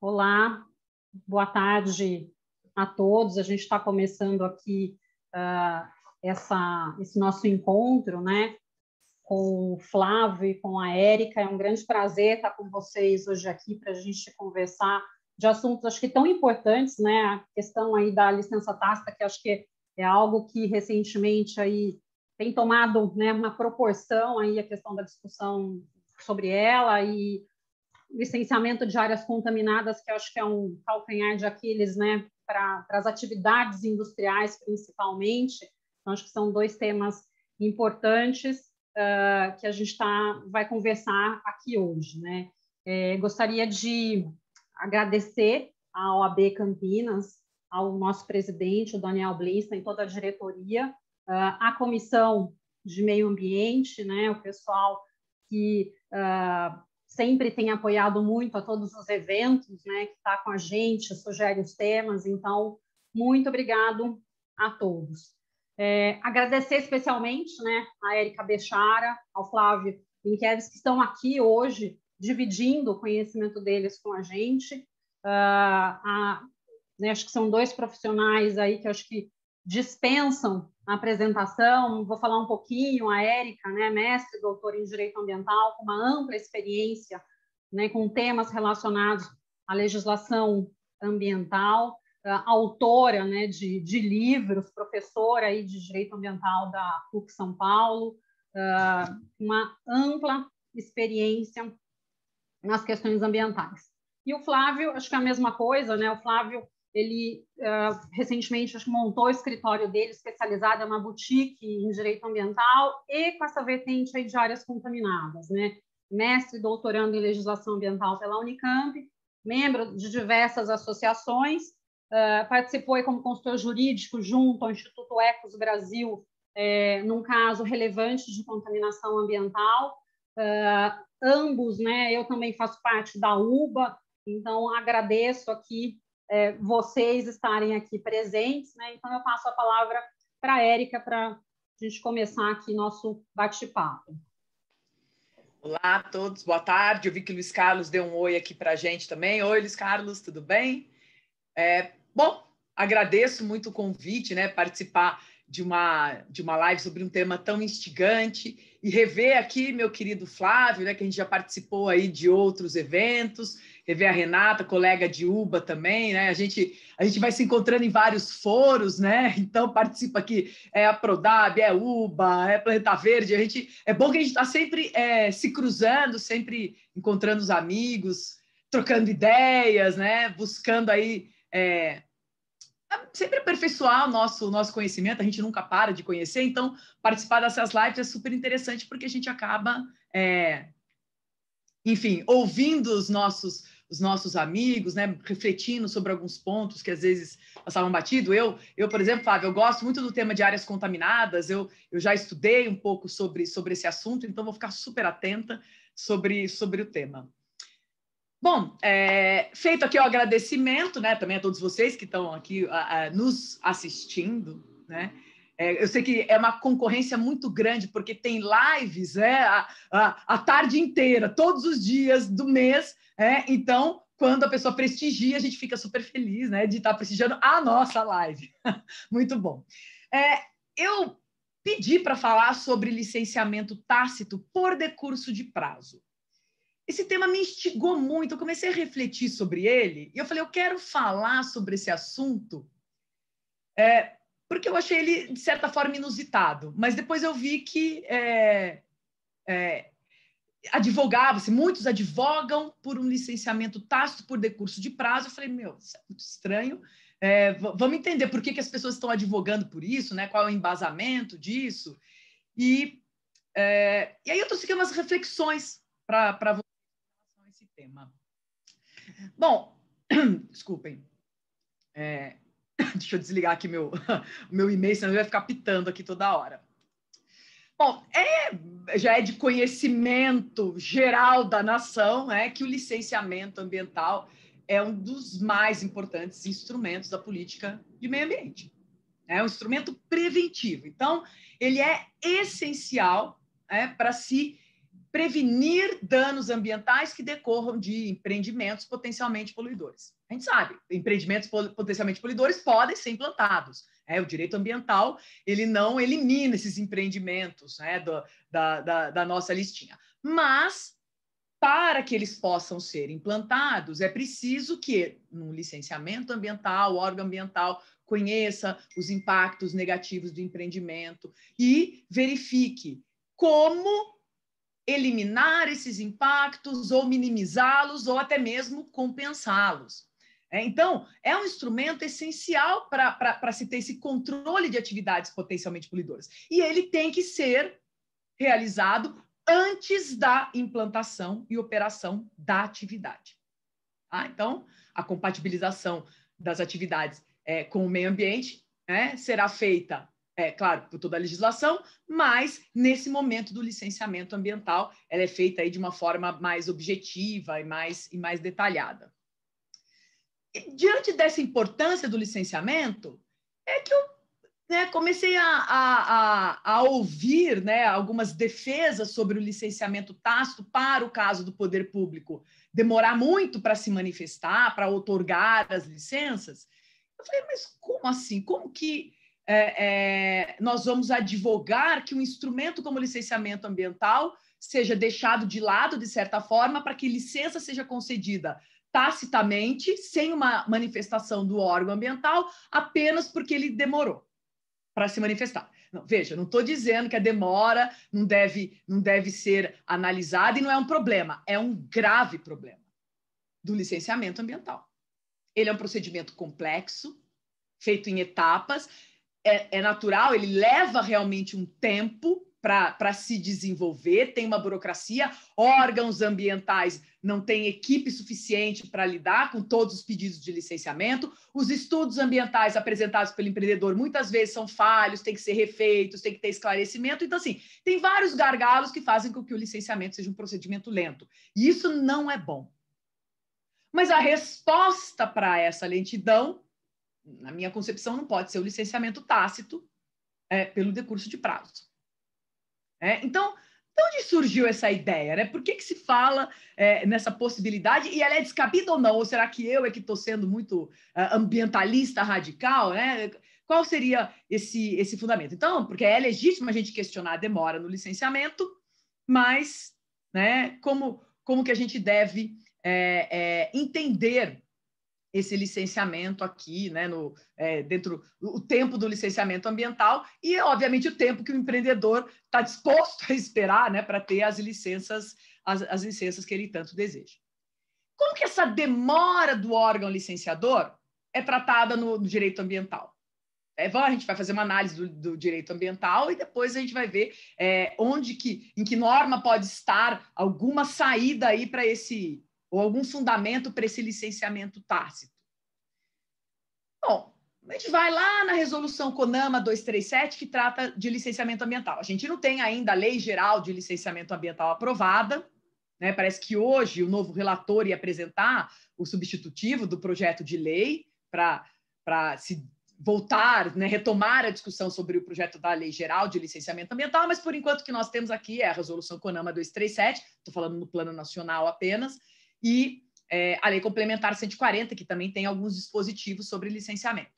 olá, boa tarde a todos. A gente está começando aqui uh, essa, esse nosso encontro, né? Com o Flávio e com a Érica. É um grande prazer estar com vocês hoje aqui para a gente conversar de assuntos, acho que tão importantes, né? A questão aí da licença tácita, que acho que é algo que recentemente aí tem tomado né, uma proporção aí a questão da discussão sobre ela e licenciamento de áreas contaminadas, que acho que é um calcanhar de Aquiles, né, para as atividades industriais, principalmente. Então, acho que são dois temas importantes uh, que a gente tá, vai conversar aqui hoje, né. É, gostaria de agradecer à OAB Campinas, ao nosso presidente, o Daniel Blista, e toda a diretoria, à ah, comissão de meio ambiente, né, o pessoal que uh, sempre tem apoiado muito a todos os eventos, né, que está com a gente, sugere os temas, então, muito obrigado a todos. É, agradecer especialmente né, a Érica Bechara, ao Flávio Inkeves, que estão aqui hoje dividindo o conhecimento deles com a gente. Uh, a, né, acho que são dois profissionais aí que acho que dispensam na apresentação, vou falar um pouquinho, a Érica, né, mestre, doutora em Direito Ambiental, com uma ampla experiência né, com temas relacionados à legislação ambiental, eh, autora né, de, de livros, professora aí de Direito Ambiental da PUC São Paulo, eh, uma ampla experiência nas questões ambientais. E o Flávio, acho que é a mesma coisa, né? O Flávio ele uh, recentemente montou o escritório dele especializado, é uma boutique em direito ambiental e com essa vertente de áreas contaminadas, né? Mestre e doutorando em legislação ambiental pela Unicamp, membro de diversas associações, uh, participou como consultor jurídico junto ao Instituto Ecos Brasil é, num caso relevante de contaminação ambiental. Uh, ambos, né? Eu também faço parte da UBA, então agradeço aqui é, vocês estarem aqui presentes. Né? Então, eu passo a palavra para a Érica para a gente começar aqui nosso bate-papo. Olá a todos, boa tarde. Eu vi que o Luiz Carlos deu um oi aqui para a gente também. Oi, Luiz Carlos, tudo bem? É, bom, agradeço muito o convite, né? Participar de uma, de uma live sobre um tema tão instigante e rever aqui meu querido Flávio, né? Que a gente já participou aí de outros eventos Teve a Renata, colega de UBA também, né? A gente, a gente vai se encontrando em vários foros, né? Então participa aqui, é a Prodab, é UBA, é Planeta Verde. A gente, é bom que a gente está sempre é, se cruzando, sempre encontrando os amigos, trocando ideias, né? Buscando aí é, sempre aperfeiçoar o nosso, o nosso conhecimento, a gente nunca para de conhecer, então participar dessas lives é super interessante porque a gente acaba, é, enfim, ouvindo os nossos os nossos amigos, né, refletindo sobre alguns pontos que às vezes passavam batido. Eu, eu por exemplo, Flávio, eu gosto muito do tema de áreas contaminadas, eu, eu já estudei um pouco sobre, sobre esse assunto, então vou ficar super atenta sobre, sobre o tema. Bom, é, feito aqui o agradecimento, né, também a todos vocês que estão aqui a, a, nos assistindo, né, é, eu sei que é uma concorrência muito grande, porque tem lives né, a, a, a tarde inteira, todos os dias do mês. É, então, quando a pessoa prestigia, a gente fica super feliz né, de estar tá prestigiando a nossa live. muito bom. É, eu pedi para falar sobre licenciamento tácito por decurso de prazo. Esse tema me instigou muito, eu comecei a refletir sobre ele e eu falei, eu quero falar sobre esse assunto é, porque eu achei ele, de certa forma, inusitado. Mas depois eu vi que é, é, advogava-se, muitos advogam por um licenciamento tácito por decurso de prazo. Eu falei, meu, isso é muito estranho. É, vamos entender por que, que as pessoas estão advogando por isso, né? qual é o embasamento disso. E, é, e aí eu trouxe aqui umas reflexões para vocês em relação a esse tema. Bom, desculpem. É, Deixa eu desligar aqui meu, meu e-mail, senão ele vai ficar pitando aqui toda hora. Bom, é, já é de conhecimento geral da nação né, que o licenciamento ambiental é um dos mais importantes instrumentos da política de meio ambiente. É um instrumento preventivo. Então, ele é essencial é, para se prevenir danos ambientais que decorram de empreendimentos potencialmente poluidores. A gente sabe, empreendimentos potencialmente poluidores podem ser implantados. É, o direito ambiental ele não elimina esses empreendimentos né, do, da, da, da nossa listinha. Mas, para que eles possam ser implantados, é preciso que, no licenciamento ambiental, o órgão ambiental conheça os impactos negativos do empreendimento e verifique como eliminar esses impactos ou minimizá-los ou até mesmo compensá-los. É, então, é um instrumento essencial para se ter esse controle de atividades potencialmente poluidoras. E ele tem que ser realizado antes da implantação e operação da atividade. Ah, então, a compatibilização das atividades é, com o meio ambiente é, será feita é claro, por toda a legislação, mas nesse momento do licenciamento ambiental, ela é feita aí de uma forma mais objetiva e mais, e mais detalhada. E, diante dessa importância do licenciamento, é que eu né, comecei a, a, a, a ouvir né, algumas defesas sobre o licenciamento tácito para o caso do poder público demorar muito para se manifestar, para otorgar as licenças. Eu falei, mas como assim? Como que é, é, nós vamos advogar que um instrumento como licenciamento ambiental seja deixado de lado, de certa forma, para que licença seja concedida tacitamente, sem uma manifestação do órgão ambiental, apenas porque ele demorou para se manifestar. Não, veja, não estou dizendo que a demora não deve, não deve ser analisada e não é um problema, é um grave problema do licenciamento ambiental. Ele é um procedimento complexo, feito em etapas, é, é natural, ele leva realmente um tempo para se desenvolver, tem uma burocracia, órgãos ambientais não têm equipe suficiente para lidar com todos os pedidos de licenciamento, os estudos ambientais apresentados pelo empreendedor muitas vezes são falhos, tem que ser refeitos, tem que ter esclarecimento. Então, assim, tem vários gargalos que fazem com que o licenciamento seja um procedimento lento. E isso não é bom. Mas a resposta para essa lentidão na minha concepção, não pode ser o licenciamento tácito é, pelo decurso de prazo. É, então, de onde surgiu essa ideia? Né? Por que, que se fala é, nessa possibilidade? E ela é descabida ou não? Ou será que eu é que estou sendo muito é, ambientalista radical? Né? Qual seria esse, esse fundamento? Então, porque é legítimo a gente questionar a demora no licenciamento, mas né, como, como que a gente deve é, é, entender esse licenciamento aqui, né, no, é, dentro o tempo do licenciamento ambiental e, obviamente, o tempo que o empreendedor está disposto a esperar né, para ter as licenças, as, as licenças que ele tanto deseja. Como que essa demora do órgão licenciador é tratada no, no direito ambiental? É, a gente vai fazer uma análise do, do, direito ambiental e depois a gente vai ver é, onde que, em que norma pode estar alguma saída aí para esse ou algum fundamento para esse licenciamento tácito. Bom, a gente vai lá na resolução CONAMA 237, que trata de licenciamento ambiental. A gente não tem ainda a lei geral de licenciamento ambiental aprovada, né? Parece que hoje o novo relator ia apresentar o substitutivo do projeto de lei para se voltar, né, retomar a discussão sobre o projeto da Lei Geral de Licenciamento Ambiental, mas por enquanto o que nós temos aqui é a Resolução CONAMA 237, estou falando no plano nacional apenas, e é, a Lei Complementar 140, que também tem alguns dispositivos sobre licenciamento.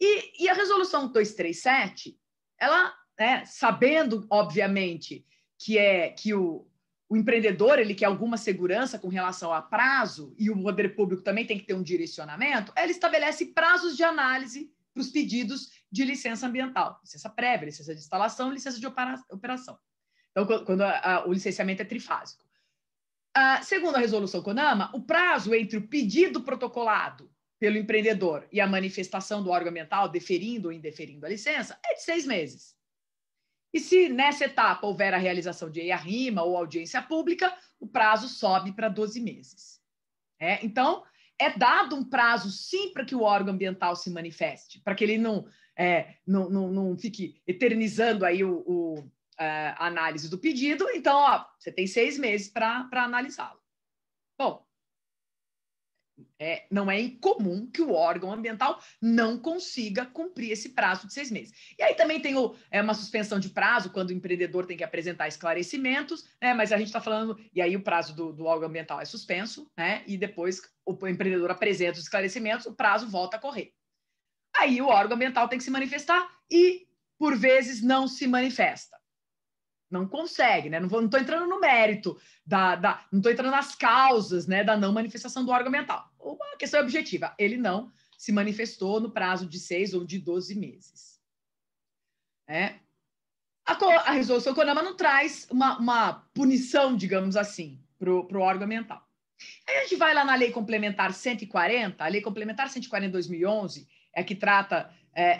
E, e a Resolução 237, ela, né, sabendo, obviamente, que é que o, o empreendedor ele quer alguma segurança com relação a prazo e o poder público também tem que ter um direcionamento, ela estabelece prazos de análise para os pedidos de licença ambiental, licença prévia, licença de instalação, licença de operação. Então, quando a, a, o licenciamento é trifásico. Ah, segundo a resolução CONAMA, o prazo entre o pedido protocolado pelo empreendedor e a manifestação do órgão ambiental deferindo ou indeferindo a licença é de seis meses. E se nessa etapa houver a realização de EIA-RIMA ou audiência pública, o prazo sobe para 12 meses. É, então, é dado um prazo sim para que o órgão ambiental se manifeste, para que ele não, é, não, não, não fique eternizando aí o, o, é, análise do pedido, então ó, você tem seis meses para analisá-lo. Bom, é, não é incomum que o órgão ambiental não consiga cumprir esse prazo de seis meses. E aí também tem o, é, uma suspensão de prazo, quando o empreendedor tem que apresentar esclarecimentos, né, mas a gente está falando, e aí o prazo do, do, órgão ambiental é suspenso, né, e depois o empreendedor apresenta os esclarecimentos, o prazo volta a correr. Aí o órgão ambiental tem que se manifestar e, por vezes, não se manifesta não consegue, né? Não estou entrando no mérito, da, da não estou entrando nas causas né, da não manifestação do órgão mental. Uma questão objetiva, ele não se manifestou no prazo de seis ou de doze meses. É. A, a resolução CONAMA não traz uma, uma punição, digamos assim, para o órgão mental. Aí a gente vai lá na Lei Complementar 140, a Lei Complementar 140 de 2011 é que trata é,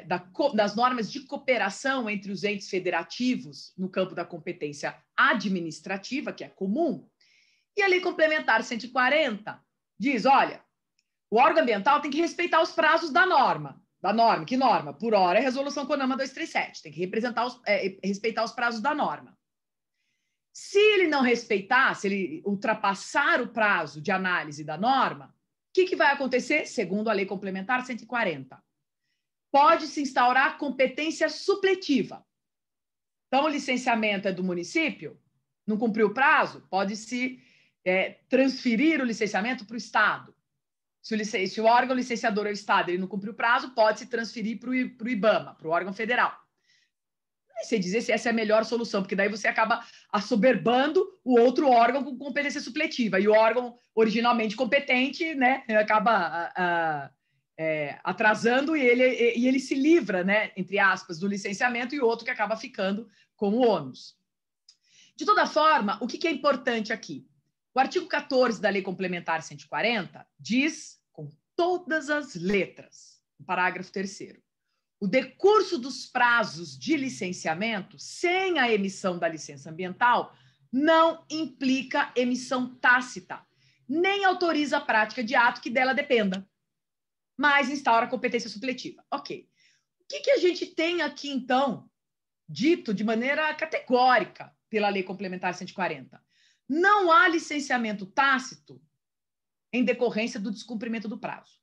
é, da, das normas de cooperação entre os entes federativos no campo da competência administrativa, que é comum, e a Lei Complementar 140 diz: olha, o órgão ambiental tem que respeitar os prazos da norma. Da norma, que norma? Por hora é resolução CONAMA 237, tem que representar os, é, respeitar os prazos da norma. Se ele não respeitar, se ele ultrapassar o prazo de análise da norma, o que, que vai acontecer, segundo a Lei Complementar 140? pode se instaurar competência supletiva. Então, o licenciamento é do município, não cumpriu o prazo, pode-se é, transferir o licenciamento para o Estado. Se o, se o, órgão licenciador é o Estado ele não cumpriu o prazo, pode-se transferir para o IBAMA, para o órgão federal. Não sei dizer se essa é a melhor solução, porque daí você acaba assoberbando o outro órgão com competência supletiva, e o órgão originalmente competente né, acaba é, atrasando e ele, e ele se livra, né, entre aspas, do licenciamento e outro que acaba ficando com o ônus. De toda forma, o que, que é importante aqui? O artigo 14 da Lei Complementar 140 diz, com todas as letras, no parágrafo 3 o decurso dos prazos de licenciamento sem a emissão da licença ambiental não implica emissão tácita, nem autoriza a prática de ato que dela dependa mas instaura competência supletiva. Ok. O que, que a gente tem aqui, então, dito de maneira categórica pela Lei Complementar 140? Não há licenciamento tácito em decorrência do descumprimento do prazo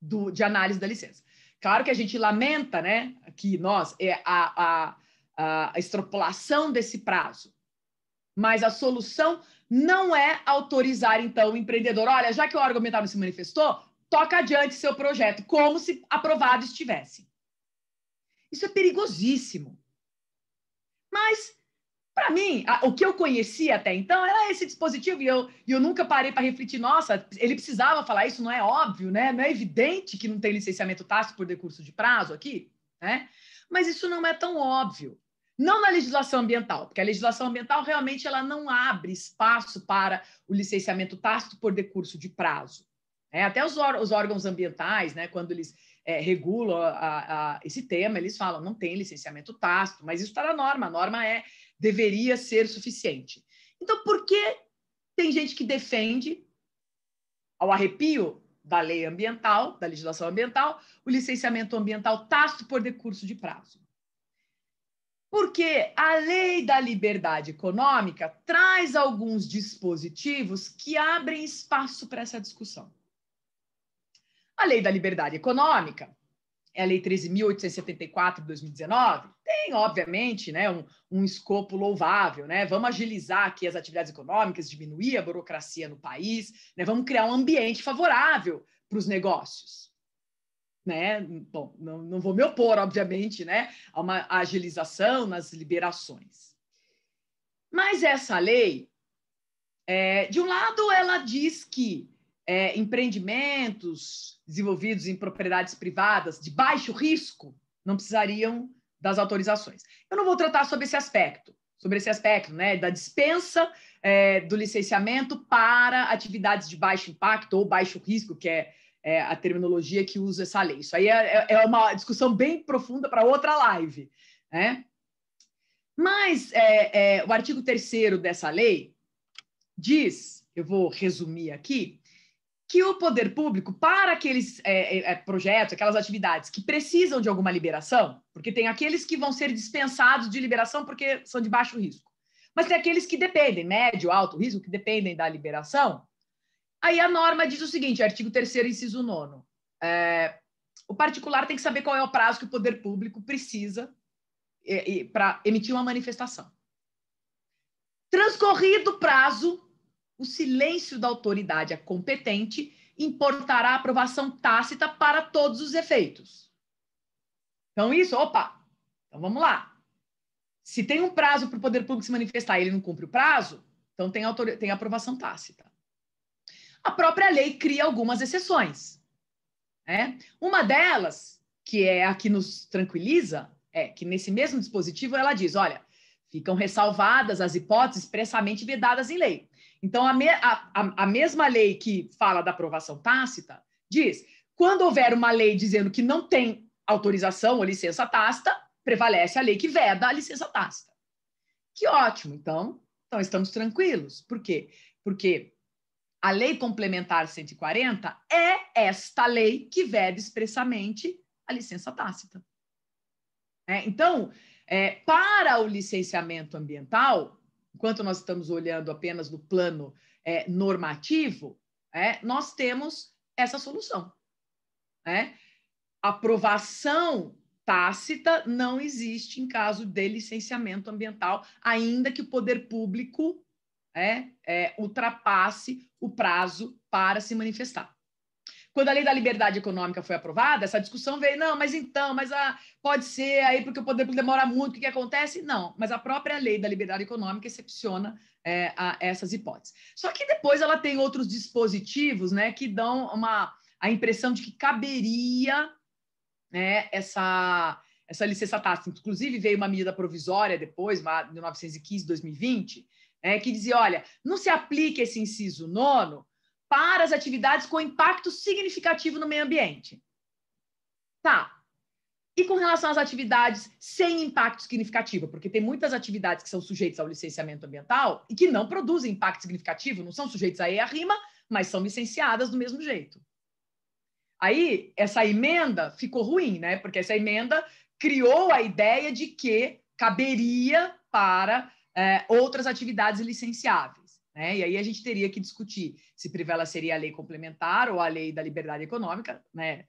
do, de análise da licença. Claro que a gente lamenta, né, que nós, é a, a, a extrapolação desse prazo, mas a solução não é autorizar, então, o empreendedor. Olha, já que o argumentado não se manifestou, toca adiante seu projeto, como se aprovado estivesse. Isso é perigosíssimo. Mas, para mim, a, o que eu conhecia até então era esse dispositivo, e eu, e eu nunca parei para refletir, nossa, ele precisava falar isso, não é óbvio, né? Não é evidente que não tem licenciamento tácito por decurso de prazo aqui, né? Mas isso não é tão óbvio. Não na legislação ambiental, porque a legislação ambiental realmente ela não abre espaço para o licenciamento tácito por decurso de prazo. É, até os, os, órgãos ambientais, né, quando eles é, regulam a, a, esse tema, eles falam não tem licenciamento tácito, mas isso está na norma, a norma é deveria ser suficiente. Então, por que tem gente que defende, ao arrepio da lei ambiental, da legislação ambiental, o licenciamento ambiental tácito por decurso de prazo? Porque a lei da liberdade econômica traz alguns dispositivos que abrem espaço para essa discussão. A lei da liberdade econômica, é a lei 13.874 de 2019, tem, obviamente, né, um, um, escopo louvável, né? Vamos agilizar aqui as atividades econômicas, diminuir a burocracia no país, né? Vamos criar um ambiente favorável para os negócios. Né? Bom, não, não vou me opor, obviamente, né, a uma agilização nas liberações. Mas essa lei, é, de um lado, ela diz que é, empreendimentos desenvolvidos em propriedades privadas de baixo risco não precisariam das autorizações. Eu não vou tratar sobre esse aspecto, sobre esse aspecto, né, da dispensa é, do licenciamento para atividades de baixo impacto ou baixo risco, que é, é a terminologia que usa essa lei. Isso aí é, é, é uma discussão bem profunda para outra live, né? Mas é, é, o artigo 3 dessa lei diz, eu vou resumir aqui, que o poder público, para aqueles é, é, é, projetos, aquelas atividades que precisam de alguma liberação, porque tem aqueles que vão ser dispensados de liberação porque são de baixo risco, mas tem aqueles que dependem, médio, alto risco, que dependem da liberação. Aí a norma diz o seguinte, artigo 3 inciso 9 é, o particular tem que saber qual é o prazo que o poder público precisa é, para emitir uma manifestação. Transcorrido o prazo, o silêncio da autoridade competente importará aprovação tácita para todos os efeitos. Então, isso, opa, então vamos lá. Se tem um prazo para o poder público se manifestar e ele não cumpre o prazo, então tem, autor... tem aprovação tácita. A própria lei cria algumas exceções. Né? Uma delas, que é a que nos tranquiliza, é que nesse mesmo dispositivo ela diz: olha, ficam ressalvadas as hipóteses expressamente vedadas em lei. Então, a, me, a, a, a mesma lei que fala da aprovação tácita diz: quando houver uma lei dizendo que não tem autorização ou licença tácita, prevalece a lei que veda a licença tácita. Que ótimo, então, então estamos tranquilos. Por quê? Porque a Lei Complementar 140 é esta lei que veda expressamente a licença tácita. É, então, é, para o licenciamento ambiental, enquanto nós estamos olhando apenas no plano é, normativo, é, nós temos essa solução. Né? Aprovação tácita não existe em caso de licenciamento ambiental, ainda que o poder público né, é, ultrapasse o prazo para se manifestar. Quando a lei da liberdade econômica foi aprovada, essa discussão veio, não, mas então, mas ah, pode ser aí porque o poder público demora muito, o que, que acontece? Não, mas a própria lei da liberdade econômica excepciona é, a essas hipóteses. Só que depois ela tem outros dispositivos, né, que dão uma a impressão de que caberia, né, essa essa licença tácita. Inclusive veio uma medida provisória depois, de 1915, 2020, é, que dizia, olha, não se aplica esse inciso nono para as atividades com impacto significativo no meio ambiente. Tá. E com relação às atividades sem impacto significativo, porque tem muitas atividades que são sujeitas ao licenciamento ambiental e que não produzem impacto significativo, não são sujeitas a EIA RIMA, mas são licenciadas do mesmo jeito. Aí, essa emenda ficou ruim, né? Porque essa emenda criou a ideia de que caberia para é, outras atividades licenciáveis. Né? E aí a gente teria que discutir se prevaleceria seria a lei complementar ou a lei da liberdade econômica, né?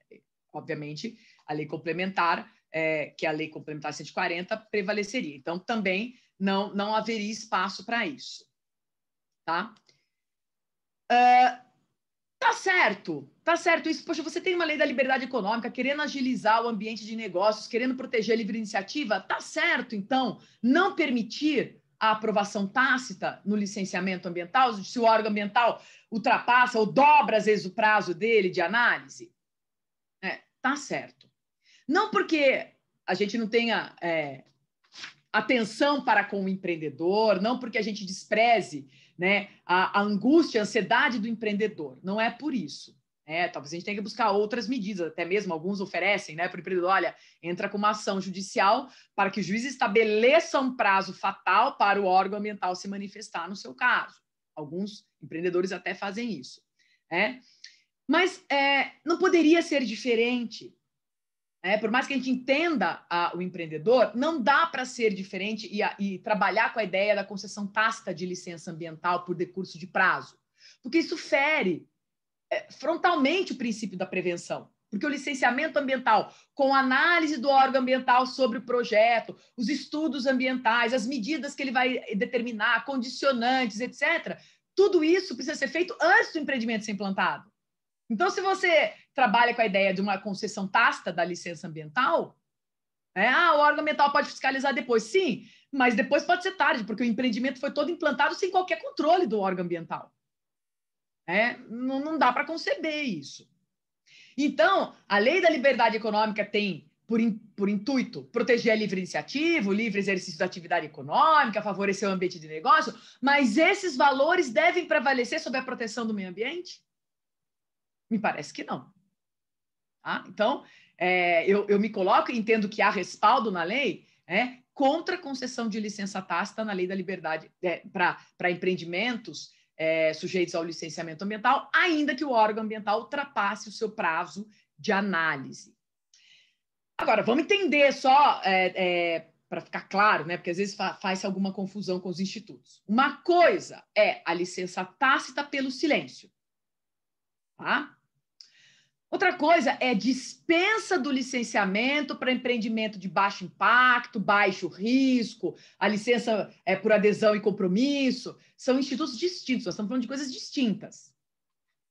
obviamente, a lei complementar, é, que é a lei complementar 140, prevaleceria. Então, também não, não haveria espaço para isso. Tá? Uh, tá certo, tá certo isso. Poxa, você tem uma lei da liberdade econômica querendo agilizar o ambiente de negócios, querendo proteger a livre iniciativa, tá certo, então, não permitir a aprovação tácita no licenciamento ambiental, se o órgão ambiental ultrapassa ou dobra, às vezes, o prazo dele de análise? É, tá certo. Não porque a gente não tenha é, atenção para com o empreendedor, não porque a gente despreze né, a, a angústia, a ansiedade do empreendedor, não é por isso. É, talvez a gente tenha que buscar outras medidas, até mesmo alguns oferecem, né, para o empreendedor, olha, entra com uma ação judicial para que o juiz estabeleça um prazo fatal para o órgão ambiental se manifestar no seu caso. Alguns empreendedores até fazem isso, né? Mas é, não poderia ser diferente. Né? por mais que a gente entenda a, o empreendedor, não dá para ser diferente e, a, e trabalhar com a ideia da concessão tácita de licença ambiental por decurso de prazo, porque isso fere é, frontalmente o princípio da prevenção. Porque o licenciamento ambiental, com análise do órgão ambiental sobre o projeto, os estudos ambientais, as medidas que ele vai determinar, condicionantes, etc., tudo isso precisa ser feito antes do empreendimento ser implantado. Então, se você trabalha com a ideia de uma concessão tácita da licença ambiental, é, ah, o órgão ambiental pode fiscalizar depois. Sim, mas depois pode ser tarde, porque o empreendimento foi todo implantado sem qualquer controle do órgão ambiental. Né? não, não dá para conceber isso. Então, a lei da liberdade econômica tem por, in, por intuito proteger a livre iniciativa, o livre exercício da atividade econômica, favorecer o ambiente de negócio, mas esses valores devem prevalecer sobre a proteção do meio ambiente? Me parece que não. Tá? Então, é, eu, eu me coloco e entendo que há respaldo na lei né, contra a concessão de licença tácita na lei da liberdade é, para empreendimentos é, sujeitos ao licenciamento ambiental, ainda que o órgão ambiental ultrapasse o seu prazo de análise. Agora, vamos entender só, é, é, para ficar claro, né? porque às vezes fa faz alguma confusão com os institutos. Uma coisa é a licença tácita pelo silêncio. Tá? Outra coisa é dispensa do licenciamento para empreendimento de baixo impacto, baixo risco, a licença é por adesão e compromisso. São institutos distintos, nós estamos falando de coisas distintas.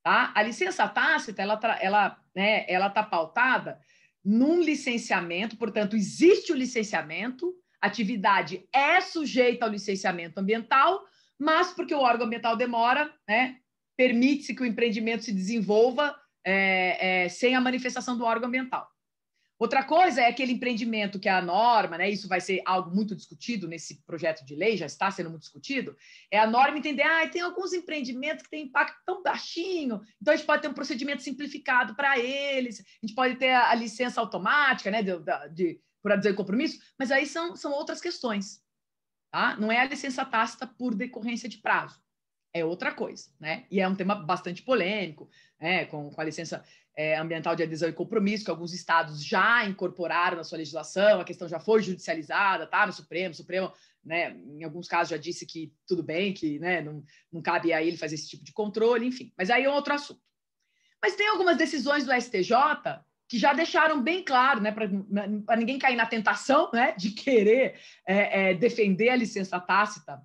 Tá? A licença tácita ela está ela, né, ela tá pautada num licenciamento, portanto, existe o licenciamento, a atividade é sujeita ao licenciamento ambiental, mas porque o órgão ambiental demora, né, permite-se que o empreendimento se desenvolva é, é, sem a manifestação do órgão ambiental. Outra coisa é aquele empreendimento que é a norma, né? Isso vai ser algo muito discutido nesse projeto de lei, já está sendo muito discutido. É a norma entender, ah, tem alguns empreendimentos que têm impacto tão baixinho, então a gente pode ter um procedimento simplificado para eles, a gente pode ter a, a licença automática, né, de, de, por adesão e compromisso, mas aí são, são outras questões, tá? Não é a licença tácita por decorrência de prazo é outra coisa, né? E é um tema bastante polêmico, né? com, com a licença é, ambiental de adesão e compromisso, que alguns estados já incorporaram na sua legislação, a questão já foi judicializada, tá? No Supremo, o Supremo, né, em alguns casos já disse que tudo bem, que né, não, não cabe a ele fazer esse tipo de controle, enfim. Mas aí é outro assunto. Mas tem algumas decisões do STJ que já deixaram bem claro, né, para ninguém cair na tentação né, de querer é, é, defender a licença tácita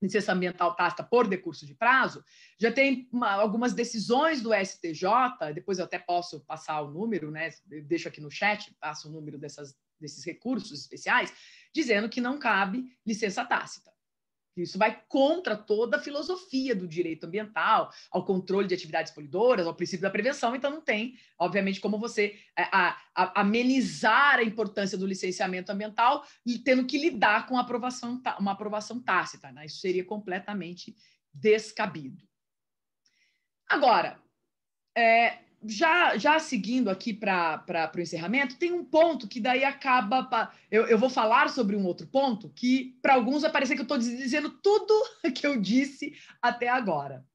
licença ambiental tácita por decurso de prazo, já tem uma, algumas decisões do STJ, depois eu até posso passar o número, né? Deixo aqui no chat, passo o número dessas, desses recursos especiais, dizendo que não cabe licença tácita. Isso vai contra toda a filosofia do direito ambiental, ao controle de atividades poluidoras, ao princípio da prevenção, então não tem, obviamente, como você é, a, a, amenizar a importância do licenciamento ambiental e tendo que lidar com aprovação, uma aprovação tácita. Né? Isso seria completamente descabido. Agora, é, já, já seguindo aqui para o encerramento, tem um ponto que daí acaba. Pra, eu, eu vou falar sobre um outro ponto que, para alguns, vai parecer que eu estou dizendo tudo que eu disse até agora,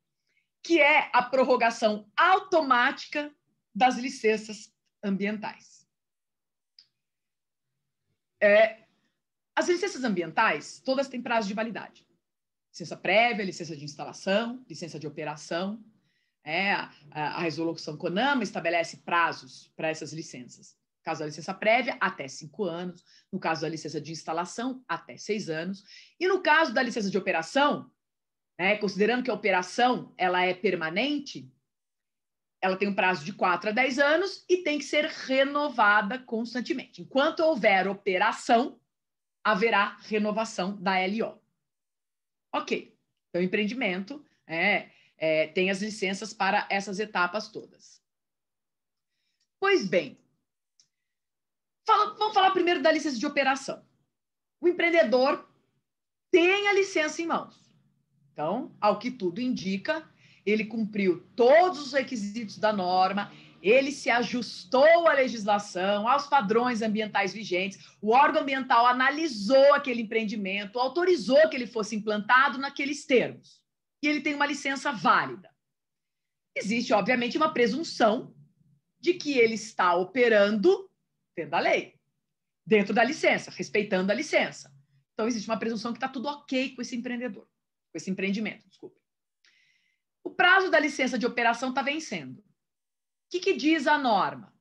que é a prorrogação automática das licenças ambientais. É, as licenças ambientais, todas têm prazo de validade. Licença prévia, licença de instalação, licença de operação, é, a, a resolução CONAMA estabelece prazos para essas licenças. No caso da licença prévia, até cinco anos. No caso da licença de instalação, até seis anos. E no caso da licença de operação, né, considerando que a operação ela é permanente, ela tem um prazo de quatro a dez anos e tem que ser renovada constantemente. Enquanto houver operação, haverá renovação da LO. Ok, então empreendimento é, é, tem as licenças para essas etapas todas. Pois bem, fala, vamos falar primeiro da licença de operação. O empreendedor tem a licença em mãos. Então, ao que tudo indica, ele cumpriu todos os requisitos da norma, ele se ajustou à legislação, aos padrões ambientais vigentes, o órgão ambiental analisou aquele empreendimento, autorizou que ele fosse implantado naqueles termos e ele tem uma licença válida. Existe, obviamente, uma presunção de que ele está operando dentro da lei, dentro da licença, respeitando a licença. Então, existe uma presunção que está tudo ok com esse empreendedor, com esse empreendimento, desculpa. O prazo da licença de operação está vencendo. O que, que diz a norma?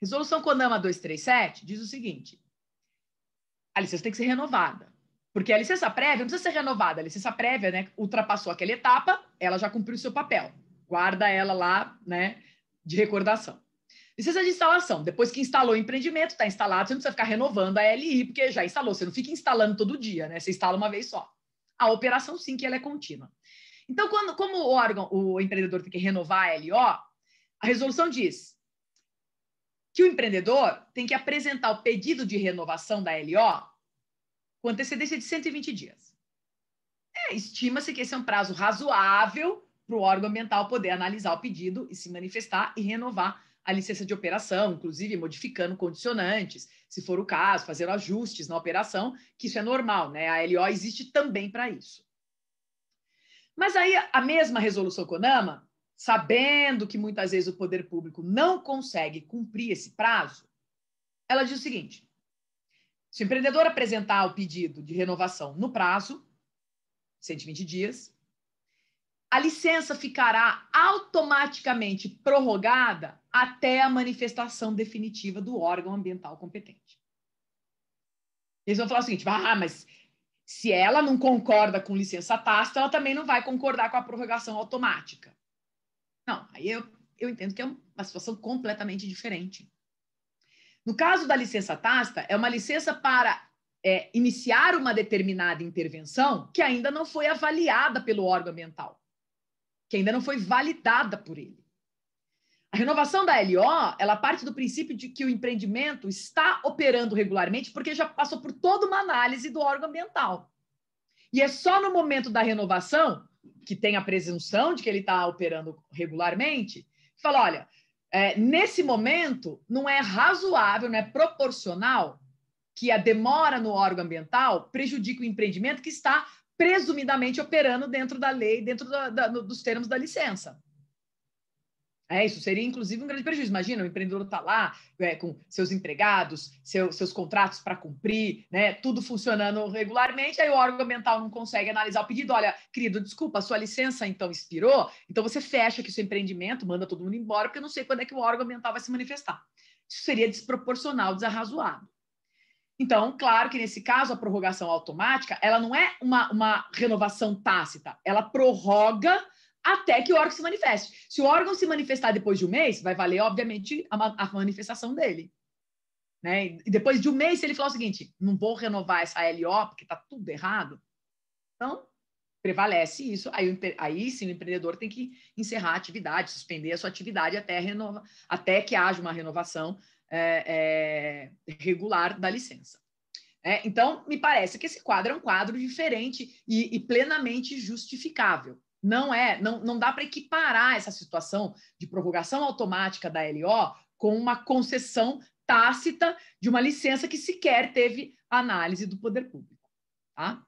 Resolução CONAMA 237 diz o seguinte: a licença tem que ser renovada. Porque a licença prévia não precisa ser renovada. A licença prévia, né, ultrapassou aquela etapa, ela já cumpriu o seu papel. Guarda ela lá, né, de recordação. Licença de instalação. Depois que instalou o empreendimento, está instalado, você não precisa ficar renovando a LI, porque já instalou. Você não fica instalando todo dia, né? Você instala uma vez só. A operação, sim, que ela é contínua. Então, quando, como o órgão, o empreendedor tem que renovar a LO, a resolução diz que o empreendedor tem que apresentar o pedido de renovação da LO com antecedência de 120 dias. É, Estima-se que esse é um prazo razoável para o órgão ambiental poder analisar o pedido e se manifestar e renovar a licença de operação, inclusive modificando condicionantes, se for o caso, fazer ajustes na operação, que isso é normal, né? A LO existe também para isso. Mas aí a mesma resolução Conama, sabendo que muitas vezes o poder público não consegue cumprir esse prazo, ela diz o seguinte: se o empreendedor apresentar o pedido de renovação no prazo, 120 dias, a licença ficará automaticamente prorrogada até a manifestação definitiva do órgão ambiental competente. Eles vão falar o seguinte: ah, mas se ela não concorda com licença tácita, ela também não vai concordar com a prorrogação automática. Não, aí eu, eu entendo que é uma situação completamente diferente. No caso da licença Tasta, é uma licença para é, iniciar uma determinada intervenção que ainda não foi avaliada pelo órgão ambiental, que ainda não foi validada por ele. A renovação da LO, ela parte do princípio de que o empreendimento está operando regularmente porque já passou por toda uma análise do órgão ambiental. E é só no momento da renovação que tem a presunção de que ele está operando regularmente, fala, olha, é, nesse momento, não é razoável, não é proporcional que a demora no órgão ambiental prejudique o empreendimento que está presumidamente operando dentro da lei, dentro da, da, dos termos da licença. É, isso seria inclusive um grande prejuízo. Imagina, o empreendedor está lá é, com seus empregados, seu, seus contratos para cumprir, né, tudo funcionando regularmente, aí o órgão ambiental não consegue analisar o pedido. Olha, querido, desculpa, sua licença então expirou, então você fecha aqui seu empreendimento, manda todo mundo embora, porque eu não sei quando é que o órgão ambiental vai se manifestar. Isso seria desproporcional, desarrazoado. Então, claro que nesse caso, a prorrogação automática, ela não é uma, uma renovação tácita, ela prorroga até que o órgão se manifeste. Se o órgão se manifestar depois de um mês, vai valer, obviamente, a, a manifestação dele. Né? E depois de um mês, se ele falar o seguinte: não vou renovar essa LO porque está tudo errado, então prevalece isso. Aí, aí sim o empreendedor tem que encerrar a atividade, suspender a sua atividade até, renova, até que haja uma renovação é, é, regular da licença. É, então, me parece que esse quadro é um quadro diferente e, e plenamente justificável não é, não, não dá para equiparar essa situação de prorrogação automática da LO com uma concessão tácita de uma licença que sequer teve análise do poder público, tá?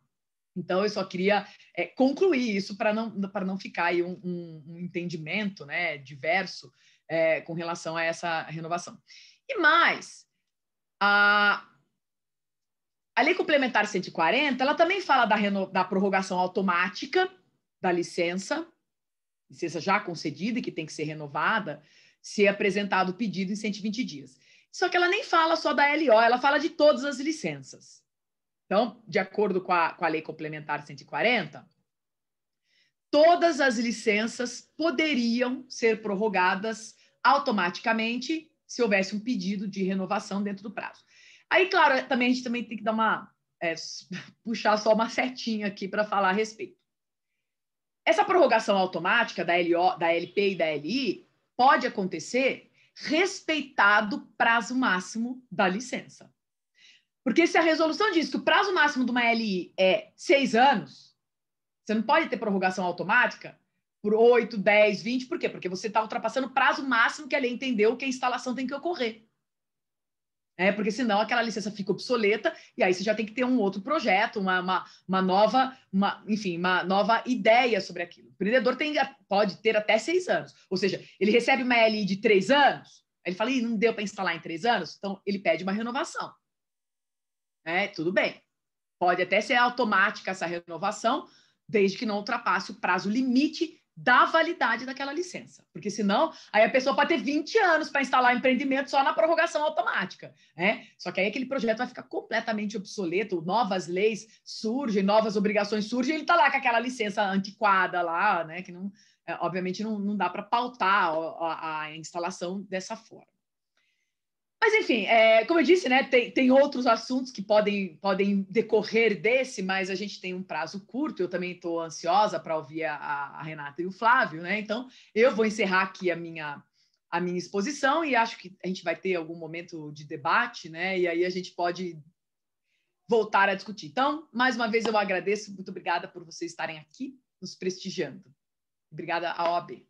Então, eu só queria é, concluir isso para não, não ficar aí um, um, um entendimento né, diverso é, com relação a essa renovação. E mais, a, a Lei Complementar 140, ela também fala da, reno, da prorrogação automática da licença, licença já concedida e que tem que ser renovada, ser é apresentado o pedido em 120 dias. Só que ela nem fala só da LO, ela fala de todas as licenças. Então, de acordo com a, com a lei complementar 140, todas as licenças poderiam ser prorrogadas automaticamente se houvesse um pedido de renovação dentro do prazo. Aí, claro, também a gente também tem que dar uma é, puxar só uma setinha aqui para falar a respeito. Essa prorrogação automática da, LO, da LP e da LI pode acontecer respeitado o prazo máximo da licença. Porque se a resolução diz que o prazo máximo de uma LI é seis anos, você não pode ter prorrogação automática por 8, 10, 20, por quê? Porque você está ultrapassando o prazo máximo que a lei entendeu que a instalação tem que ocorrer. É, porque senão aquela licença fica obsoleta e aí você já tem que ter um outro projeto, uma, uma, uma nova, uma, enfim, uma nova ideia sobre aquilo. O empreendedor tem, pode ter até seis anos. Ou seja, ele recebe uma LI de três anos, ele fala, Ih, não deu para instalar em três anos, então ele pede uma renovação. É, tudo bem. Pode até ser automática essa renovação, desde que não ultrapasse o prazo limite da validade daquela licença. Porque senão, aí a pessoa pode ter 20 anos para instalar empreendimento só na prorrogação automática. Né? Só que aí aquele projeto vai ficar completamente obsoleto, novas leis surgem, novas obrigações surgem, ele está lá com aquela licença antiquada lá, né? Que não, é, obviamente não, não dá para pautar a, a instalação dessa forma. Mas, enfim, é, como eu disse, né, tem, tem outros assuntos que podem, podem decorrer desse, mas a gente tem um prazo curto. Eu também estou ansiosa para ouvir a, a, Renata e o Flávio, né? Então, eu vou encerrar aqui a minha, a minha exposição e acho que a gente vai ter algum momento de debate, né? E aí a gente pode voltar a discutir. Então, mais uma vez, eu agradeço. Muito obrigada por vocês estarem aqui nos prestigiando. Obrigada a OAB.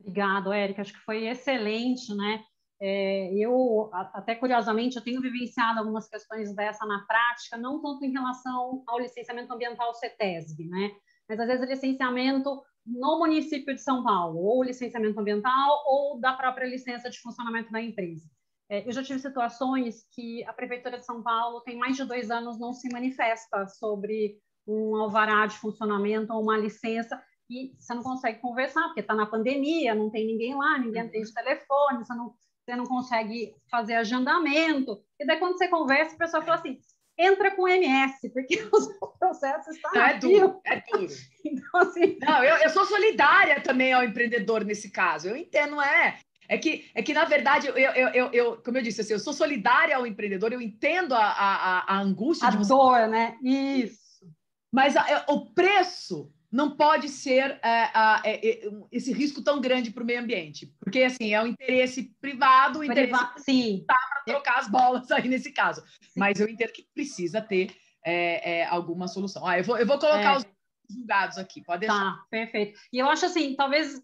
Obrigado, Érica. Acho que foi excelente, né? É, eu, até curiosamente, eu tenho vivenciado algumas questões dessa na prática, não tanto em relação ao licenciamento ambiental CETESB, né? Mas às vezes licenciamento no município de São Paulo, ou licenciamento ambiental, ou da própria licença de funcionamento da empresa. É, eu já tive situações que a Prefeitura de São Paulo tem mais de dois anos não se manifesta sobre um alvará de funcionamento ou uma licença, e você não consegue conversar, porque está na pandemia, não tem ninguém lá, ninguém atende telefone, você não você não consegue fazer agendamento. E daí, quando você conversa, o pessoal fala assim: entra com MS, porque o processo está não, é duro. É duro. então, assim... Não, eu, eu sou solidária também ao empreendedor nesse caso. Eu entendo, é? É que, é que na verdade, eu, eu, eu, eu como eu disse, assim, eu sou solidária ao empreendedor, eu entendo a, a, a angústia. A de você... dor, né? Isso. Mas a, o preço não pode ser é, é, é esse risco tão grande para o meio ambiente, porque assim é o um interesse privado, o interesse privado, Tá para trocar as bolas aí nesse caso. Sim. Mas eu entendo que precisa ter é, é, alguma solução. Ah, eu vou, eu vou colocar é. os julgados aqui, pode deixar. Tá, perfeito. E eu acho assim, talvez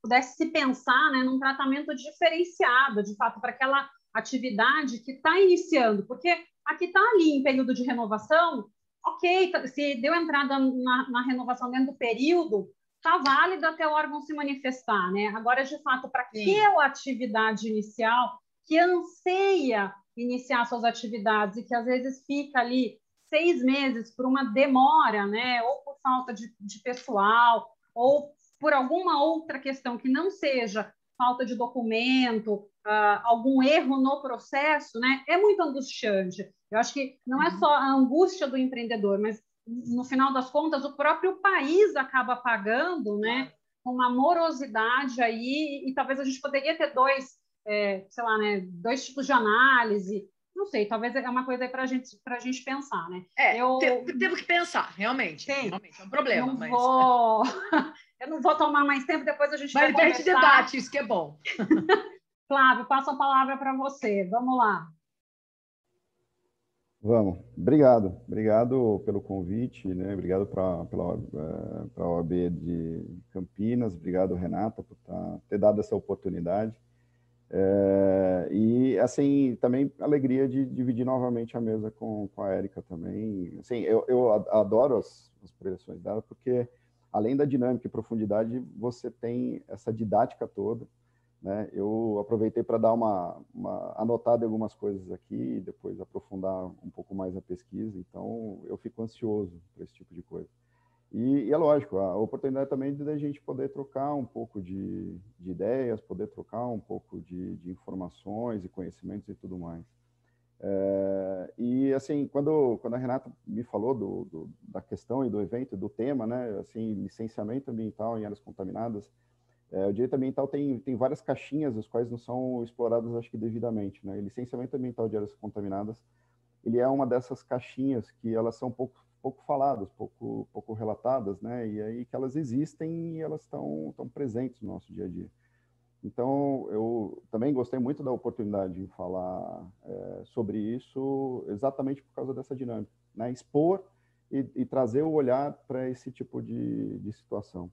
pudesse se pensar né, num tratamento diferenciado, de fato, para aquela atividade que está iniciando, porque a que está ali em período de renovação ok, tá, se deu entrada na, na renovação dentro do período, está válido até o órgão se manifestar, né? Agora, de fato, para que a atividade inicial que anseia iniciar suas atividades e que às vezes fica ali seis meses por uma demora, né? Ou por falta de, de pessoal, ou por alguma outra questão que não seja falta de documento, uh, algum erro no processo, né? É muito angustiante. Eu acho que não é uhum. só a angústia do empreendedor, mas no final das contas o próprio país acaba pagando, né? Uma morosidade aí e, talvez a gente poderia ter dois, é, sei lá, né? Dois tipos de análise. Não sei, talvez é uma coisa para a gente, a gente pensar, né? É, Eu... temos que pensar, realmente. Sim, realmente é um problema. Não mas... vou... Eu não vou tomar mais tempo, depois a gente vai. Vai de debate, isso que é bom. Flávio, passo a palavra para você. Vamos lá. Vamos. Obrigado. Obrigado pelo convite, né? obrigado para é, a OAB de Campinas, obrigado, Renata, por tá, ter dado essa oportunidade. É, e, assim, também alegria de dividir novamente a mesa com, com a Érica também. Assim, eu, eu adoro as, as projeções dela, porque além da dinâmica e profundidade, você tem essa didática toda. Né? Eu aproveitei para dar uma, uma anotada em algumas coisas aqui e depois aprofundar um pouco mais a pesquisa. Então, eu fico ansioso para esse tipo de coisa. E, e, é lógico, a oportunidade também da gente poder trocar um pouco de, de ideias, poder trocar um pouco de, de informações e conhecimentos e tudo mais. É, e assim, quando, quando a Renata me falou do, do, da questão e do evento, do tema, né, assim, licenciamento ambiental em áreas contaminadas, é, o direito ambiental tem, tem várias caixinhas, as quais não são exploradas, acho que devidamente, né, e licenciamento ambiental de áreas contaminadas, ele é uma dessas caixinhas que elas são pouco, pouco faladas, pouco, pouco relatadas, né, e é aí que elas existem e elas estão presentes no nosso dia a dia. Então, eu também gostei muito da oportunidade de falar é, sobre isso, exatamente por causa dessa dinâmica, né? expor e, e trazer o olhar para esse tipo de, de situação.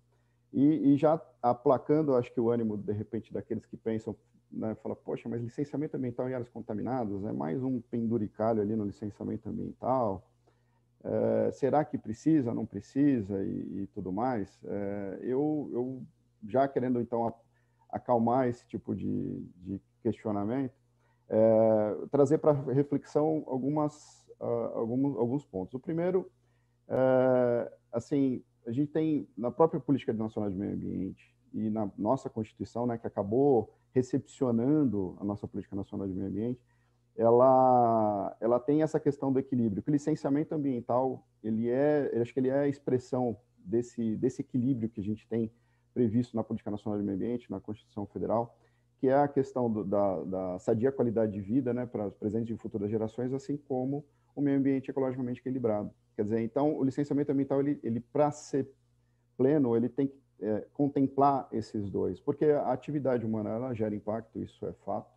E, e, já aplacando, acho que o ânimo, de repente, daqueles que pensam, né, fala, poxa, mas licenciamento ambiental em áreas contaminadas é mais um penduricalho ali no licenciamento ambiental. É, será que precisa, não precisa e, e tudo mais? É, eu, eu já querendo, então, acalmar esse tipo de, de questionamento, é, trazer para reflexão algumas, uh, ah, alguns, alguns pontos. O primeiro, é, assim, a gente tem na própria Política Nacional de Meio Ambiente e na nossa Constituição, né, que acabou recepcionando a nossa Política Nacional de Meio Ambiente, ela, ela tem essa questão do equilíbrio. O licenciamento ambiental, ele é, acho que ele é a expressão desse, desse equilíbrio que a gente tem previsto na Política Nacional de Meio Ambiente, na Constituição Federal, que é a questão do, da, da, sadia qualidade de vida né, para as presentes e futuras gerações, assim como o meio ambiente ecologicamente equilibrado. Quer dizer, então, o licenciamento ambiental, ele, ele para ser pleno, ele tem que é, contemplar esses dois, porque a atividade humana, ela gera impacto, isso é fato,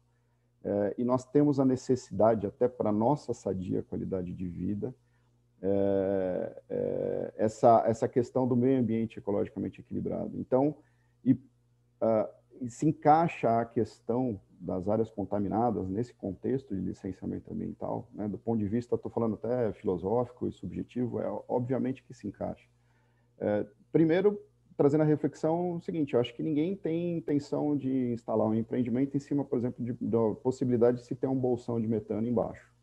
é, e nós temos a necessidade, até para nossa sadia qualidade de vida, é, é, essa, essa questão do meio ambiente ecologicamente equilibrado. Então, e, uh, e se encaixa a questão das áreas contaminadas nesse contexto de licenciamento ambiental, né, do ponto de vista, estou falando até filosófico e subjetivo, é obviamente que se encaixa. É, primeiro, trazendo a reflexão o seguinte, eu acho que ninguém tem intenção de instalar um empreendimento em cima, por exemplo, de, da possibilidade de se ter um bolsão de metano embaixo.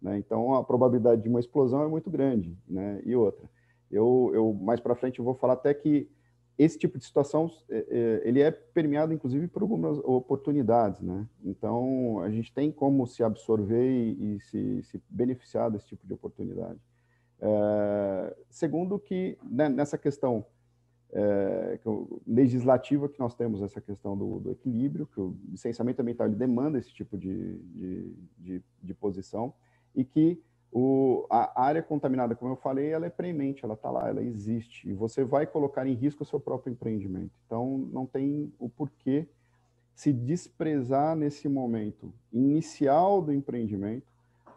Né? Então, a probabilidade de uma explosão é muito grande. Né? E outra, eu, eu mais para frente eu vou falar até que esse tipo de situação é, é, ele é permeado inclusive por algumas oportunidades, né? Então a gente tem como se absorver e, se, se, beneficiar desse tipo de oportunidade. É, segundo que né, nessa questão é, que eu, legislativa que nós temos essa questão do, do, equilíbrio, que o licenciamento ambiental tá, ele demanda esse tipo de, de, de, de posição e que o, a área contaminada, como eu falei, ela é premente, ela está lá, ela existe, e você vai colocar em risco o seu próprio empreendimento. Então, não tem o porquê se desprezar nesse momento inicial do empreendimento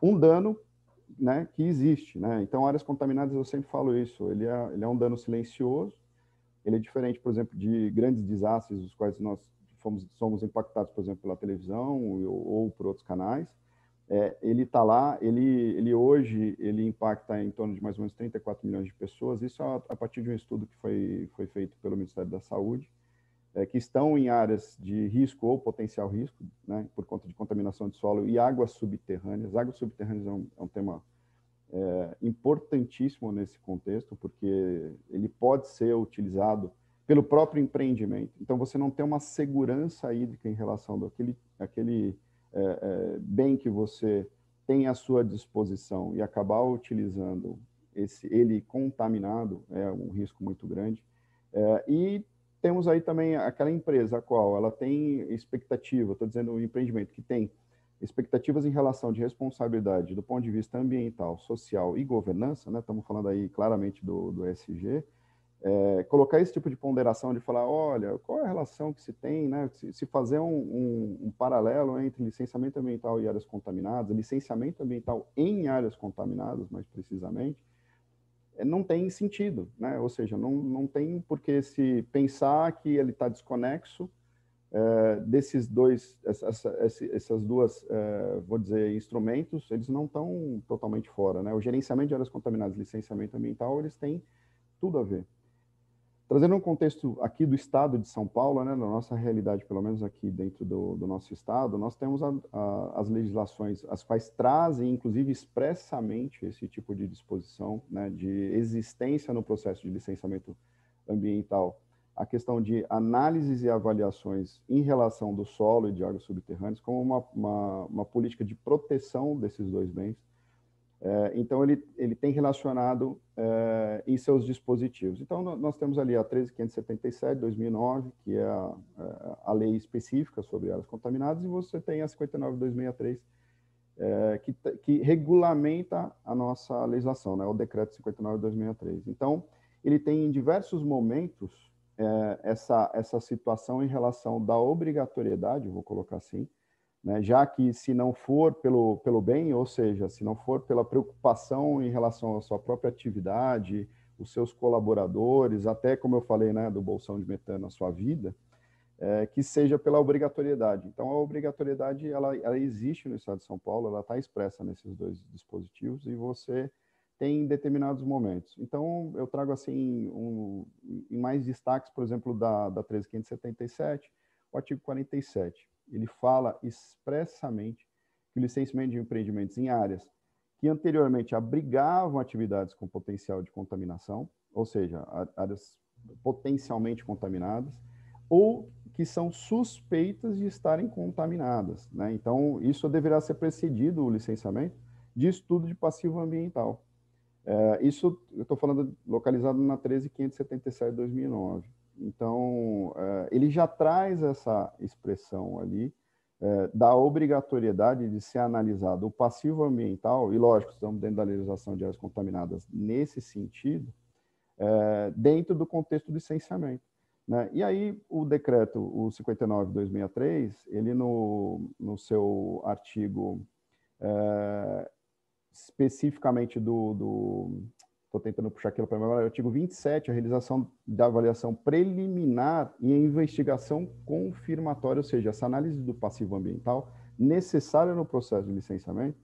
um dano né, que existe. Né? Então, áreas contaminadas, eu sempre falo isso, ele é, ele é um dano silencioso, ele é diferente, por exemplo, de grandes desastres, os quais nós fomos, somos impactados, por exemplo, pela televisão ou, ou por outros canais é, ele está lá, ele, ele hoje ele impacta em torno de mais ou menos 34 milhões de pessoas, isso é a, a partir de um estudo que foi, foi feito pelo Ministério da Saúde, é, que estão em áreas de risco ou potencial risco, né, por conta de contaminação de solo e águas subterrâneas. Águas subterrâneas é um, é um tema é, importantíssimo nesse contexto, porque ele pode ser utilizado pelo próprio empreendimento. Então, você não tem uma segurança hídrica em relação àquele, àquele é, é, bem que você tem à sua disposição e acabar utilizando esse, ele contaminado é um risco muito grande. É, e temos aí também aquela empresa a qual ela tem expectativa, estou dizendo um empreendimento que tem expectativas em relação de responsabilidade do ponto de vista ambiental, social e governança, né? estamos falando aí claramente do, do SG, é, colocar esse tipo de ponderação de falar, olha, qual é a relação que se tem, né? Se, se fazer um, um, um, paralelo entre licenciamento ambiental e áreas contaminadas, licenciamento ambiental em áreas contaminadas, mais precisamente, é, não tem sentido, né? Ou seja, não, não tem que se pensar que ele está desconexo é, desses dois, essa, essa, essas duas, é, vou dizer, instrumentos, eles não estão totalmente fora, né? O gerenciamento de áreas contaminadas, licenciamento ambiental, eles têm tudo a ver. Trazendo um contexto aqui do estado de São Paulo, né, na nossa realidade, pelo menos aqui dentro do, do nosso estado, nós temos a, a, as legislações, as quais trazem, inclusive, expressamente esse tipo de disposição né, de existência no processo de licenciamento ambiental, a questão de análises e avaliações em relação do solo e de águas subterrâneas como uma, uma, uma política de proteção desses dois bens, é, então, ele, ele tem relacionado é, em seus dispositivos. Então, nós temos ali a 13577, 2009, que é a, é, a lei específica sobre áreas contaminadas, e você tem a 59263, é, que, que, regulamenta a nossa legislação, né, o decreto 59 2003. Então, ele tem em diversos momentos é, essa, essa situação em relação da obrigatoriedade, vou colocar assim, né? já que se não for pelo, pelo bem, ou seja, se não for pela preocupação em relação à sua própria atividade, os seus colaboradores, até como eu falei, né, do bolsão de metano, a sua vida, é, que seja pela obrigatoriedade. Então, a obrigatoriedade ela, ela existe no Estado de São Paulo, ela está expressa nesses dois dispositivos e você tem em determinados momentos. Então, eu trago assim um, mais destaques, por exemplo, da, da 13577, o artigo 47 ele fala expressamente que o licenciamento de empreendimentos em áreas que anteriormente abrigavam atividades com potencial de contaminação, ou seja, áreas potencialmente contaminadas, ou que são suspeitas de estarem contaminadas. Né? Então, isso deverá ser precedido, o licenciamento, de estudo de passivo ambiental. É, isso, eu estou falando localizado na 13577-2009. Então, é, ele já traz essa expressão ali é, da obrigatoriedade de ser analisado o passivo ambiental, e lógico, estamos dentro da legislação de áreas contaminadas nesse sentido, é, dentro do contexto do licenciamento. Né? E aí o decreto, o 59.263, ele no, no seu artigo especificamente do, do estou tentando puxar aquilo para memória, artigo 27, a realização da avaliação preliminar e a investigação confirmatória, ou seja, essa análise do passivo ambiental necessária no processo de licenciamento,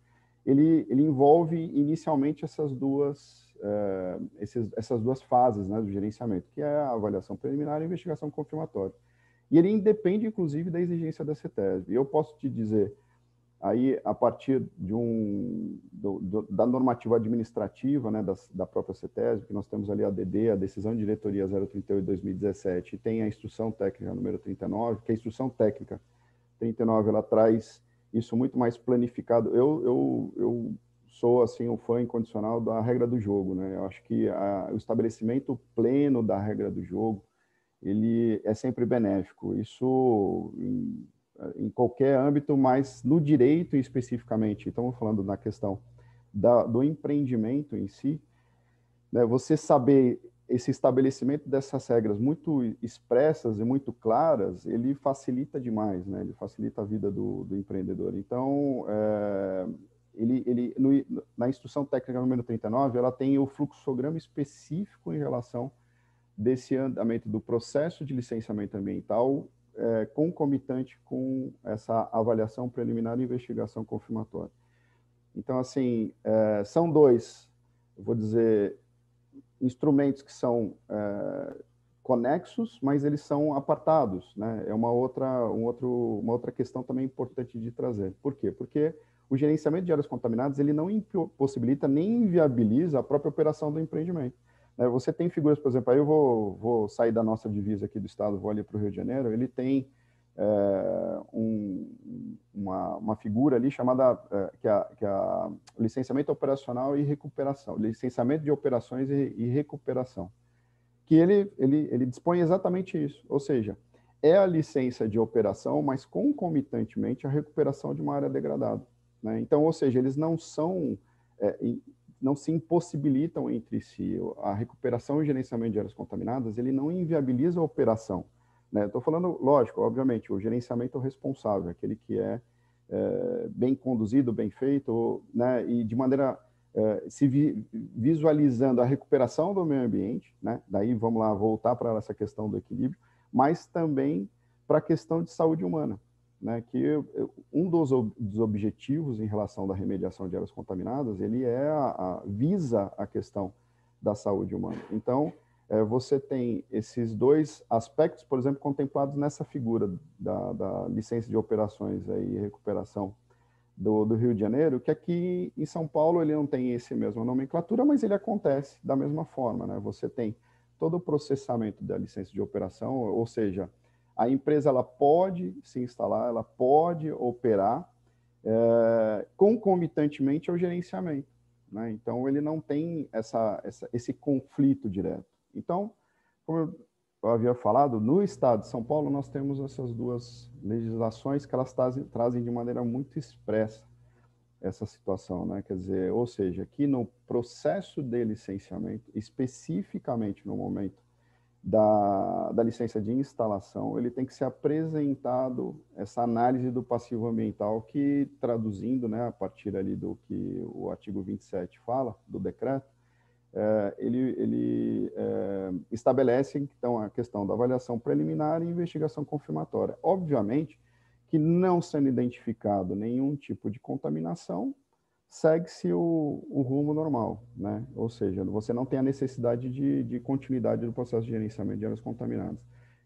ele, ele envolve inicialmente essas duas, uh, esses, essas duas fases né, do gerenciamento, que é a avaliação preliminar e a investigação confirmatória. E ele independe, inclusive, da exigência da CETESB. E eu posso te dizer Aí, a partir de um, do, do, da normativa administrativa né, da, da própria CETESB, que nós temos ali a DD, a decisão de diretoria 038 2017, e tem a instrução técnica número 39, que a instrução técnica 39 ela traz isso muito mais planificado. Eu, eu, eu sou assim um fã incondicional da regra do jogo, né? Eu acho que a, o estabelecimento pleno da regra do jogo ele é sempre benéfico. Isso em, em qualquer âmbito, mas no direito especificamente, estamos falando na questão da, do empreendimento em si, né, você saber esse estabelecimento dessas regras muito expressas e muito claras, ele facilita demais, né? ele facilita a vida do, do empreendedor. Então, é, ele, ele no, na instrução técnica número 39, ela tem o fluxograma específico em relação desse andamento do processo de licenciamento ambiental é, concomitante com essa avaliação preliminar e investigação confirmatória. Então, assim, é, são dois, vou dizer, instrumentos que são é, conexos, mas eles são apartados, né? É uma outra, um outro, uma outra questão também importante de trazer. Por quê? Porque o gerenciamento de áreas contaminadas ele não possibilita nem inviabiliza a própria operação do empreendimento. Né, você tem figuras, por exemplo, aí eu vou, vou sair da nossa divisa aqui do estado, vou ali para o Rio de Janeiro, ele tem é, um, uma, uma, figura ali chamada é, que, é a, que é a licenciamento operacional e recuperação, licenciamento de operações e, e, recuperação, que ele, ele, ele dispõe exatamente isso, ou seja, é a licença de operação, mas concomitantemente a recuperação de uma área degradada. Né? Então, ou seja, eles não são é, não se impossibilitam entre si. A recuperação e gerenciamento de áreas contaminadas, ele não inviabiliza a operação. Estou né? falando, lógico, obviamente, o gerenciamento é o responsável, aquele que é, é, bem conduzido, bem feito, né? e de maneira é, se vi, visualizando a recuperação do meio ambiente, né? daí vamos lá voltar para essa questão do equilíbrio, mas também para a questão de saúde humana né, que um dos, dos, objetivos em relação da remediação de áreas contaminadas, ele é a, a visa a questão da saúde humana. Então, é, você tem esses dois aspectos, por exemplo, contemplados nessa figura da, da licença de operações e recuperação do, do, Rio de Janeiro, que aqui em São Paulo ele não tem esse mesmo nomenclatura, mas ele acontece da mesma forma. Né? Você tem todo o processamento da licença de operação, ou seja, a empresa ela pode se instalar, ela pode operar é, concomitantemente ao gerenciamento. Né? Então, ele não tem essa, essa, esse conflito direto. Então, como eu havia falado, no estado de São Paulo nós temos essas duas legislações que elas trazem, trazem de maneira muito expressa essa situação, né? Quer dizer, ou seja, que no processo de licenciamento, especificamente no momento da, da licença de instalação, ele tem que ser apresentado essa análise do passivo ambiental que, traduzindo, né, a partir ali do que o artigo 27 fala, do decreto, é, ele, ele é, estabelece, então, a questão da avaliação preliminar e investigação confirmatória. Obviamente que, não sendo identificado nenhum tipo de contaminação, segue-se o, o, rumo normal, né? Ou seja, você não tem a necessidade de, de continuidade do processo de gerenciamento de áreas contaminadas.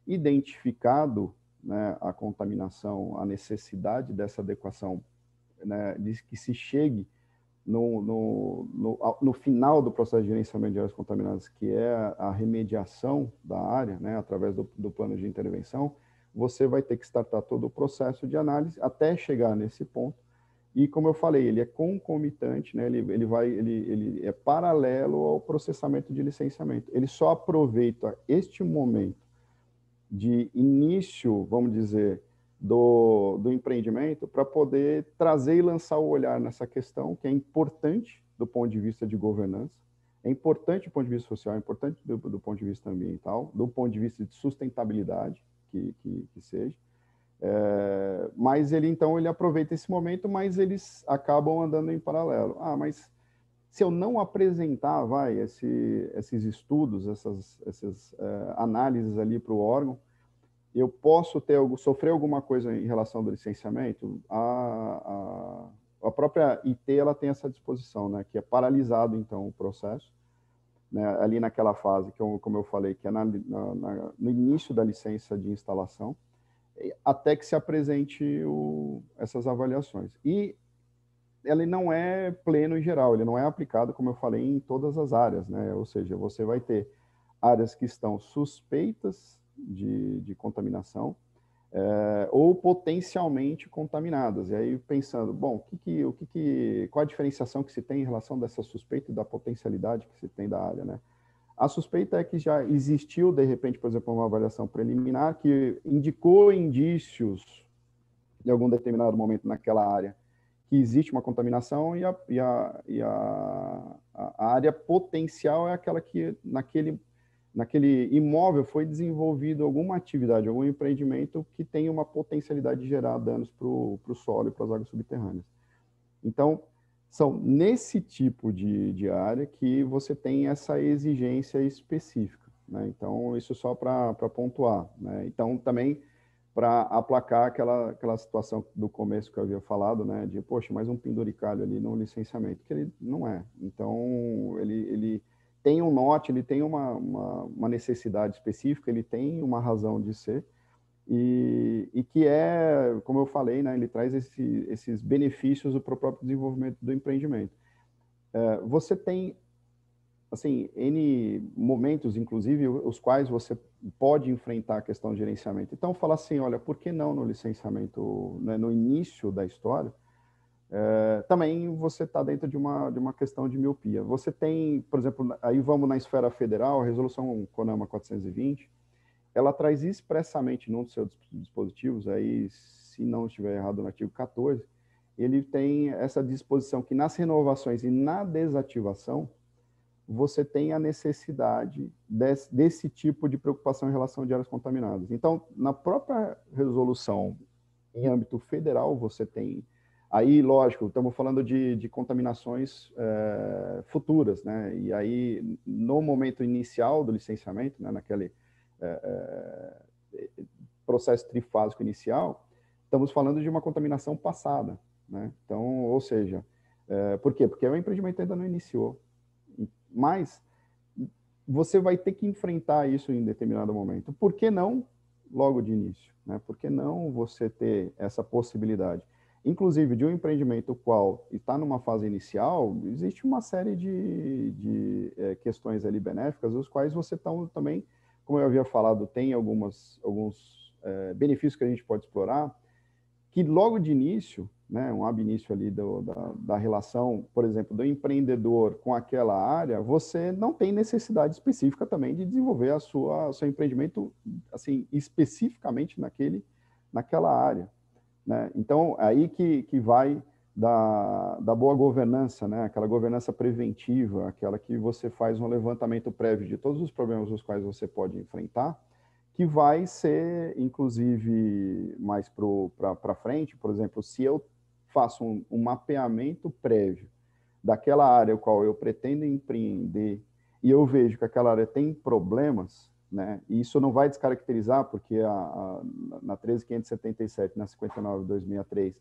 Identificado né, a contaminação, a necessidade dessa adequação, né, diz que se chegue no, no, no, no, final do processo de gerenciamento de áreas contaminadas, que é a remediação da área, né, através do, do plano de intervenção, você vai ter que startar todo o processo de análise até chegar nesse ponto e como eu falei, ele é concomitante, né? ele, ele, vai, ele, ele é paralelo ao processamento de licenciamento. Ele só aproveita este momento de início, vamos dizer, do, do empreendimento para poder trazer e lançar o olhar nessa questão, que é importante do ponto de vista de governança, é importante do ponto de vista social, é importante do, do ponto de vista ambiental, do ponto de vista de sustentabilidade, que, que, que seja é, mas ele então ele aproveita esse momento, mas eles acabam andando em paralelo. Ah, mas se eu não apresentar, vai, esse, esses estudos, essas, essas é, análises ali para o órgão, eu posso ter sofrer alguma coisa em relação do licenciamento? A, a, a própria IT ela tem essa disposição, né, que é paralisado então o processo. Né, ali naquela fase, que eu, como eu falei, que é na, na, na, no início da licença de instalação, até que se apresente o, essas avaliações. E ele não é pleno em geral, ele não é aplicado, como eu falei, em todas as áreas, né? Ou seja, você vai ter áreas que estão suspeitas de, de contaminação é, ou potencialmente contaminadas. E aí pensando, bom, que que, o que, que, qual a diferenciação que se tem em relação dessa suspeita e da potencialidade que se tem da área, né? A suspeita é que já existiu, de repente, por exemplo, uma avaliação preliminar que indicou indícios de algum determinado momento naquela área que existe uma contaminação e a, e a, e a, a área potencial é aquela que naquele naquele imóvel foi desenvolvido alguma atividade, algum empreendimento que tem uma potencialidade de gerar danos para o solo e para as águas subterrâneas. Então, são nesse tipo de, de área que você tem essa exigência específica. Né? Então, isso só para pontuar. Né? Então, também para aplacar aquela, aquela situação do começo que eu havia falado, né? De, poxa, mais um penduricalho ali no licenciamento, que ele não é. Então, ele, ele tem um norte, ele tem uma, uma, uma necessidade específica, ele tem uma razão de ser, e, e que é, como eu falei, né, ele traz esse, esses benefícios para o próprio desenvolvimento do empreendimento. É, você tem, assim, N momentos, inclusive, os quais você pode enfrentar a questão de gerenciamento. Então, falar assim, olha, por que não no licenciamento, né, no início da história, é, também você está dentro de uma, de uma questão de miopia. Você tem, por exemplo, aí vamos na esfera federal, a resolução CONAMA 420, ela traz expressamente num dos seus dispositivos, aí, se não estiver errado, no artigo 14, ele tem essa disposição que nas renovações e na desativação, você tem a necessidade desse, desse tipo de preocupação em relação de áreas contaminadas. Então, na própria resolução em âmbito federal, você tem. Aí, lógico, estamos falando de, de contaminações é, futuras, né? E aí, no momento inicial do licenciamento, né, naquele é, é, processo trifásico inicial, estamos falando de uma contaminação passada. Né? Então, ou seja, é, por quê? Porque o empreendimento ainda não iniciou. Mas você vai ter que enfrentar isso em determinado momento. Por que não logo de início? Né? Por que não você ter essa possibilidade? Inclusive, de um empreendimento qual está numa fase inicial, existe uma série de, de é, questões ali benéficas, os quais você tá, também como eu havia falado, tem algumas, alguns é, benefícios que a gente pode explorar, que logo de início, né, um ab início ali do, da, da relação, por exemplo, do empreendedor com aquela área, você não tem necessidade específica também de desenvolver a sua seu empreendimento assim especificamente naquele naquela área, né? Então é aí que que vai da, da boa governança, né? aquela governança preventiva, aquela que você faz um levantamento prévio de todos os problemas os quais você pode enfrentar, que vai ser, inclusive, mais para frente, por exemplo, se eu faço um, um mapeamento prévio daquela área qual eu pretendo empreender e eu vejo que aquela área tem problemas, né? E isso não vai descaracterizar, porque a, a, na 13577, na 59263,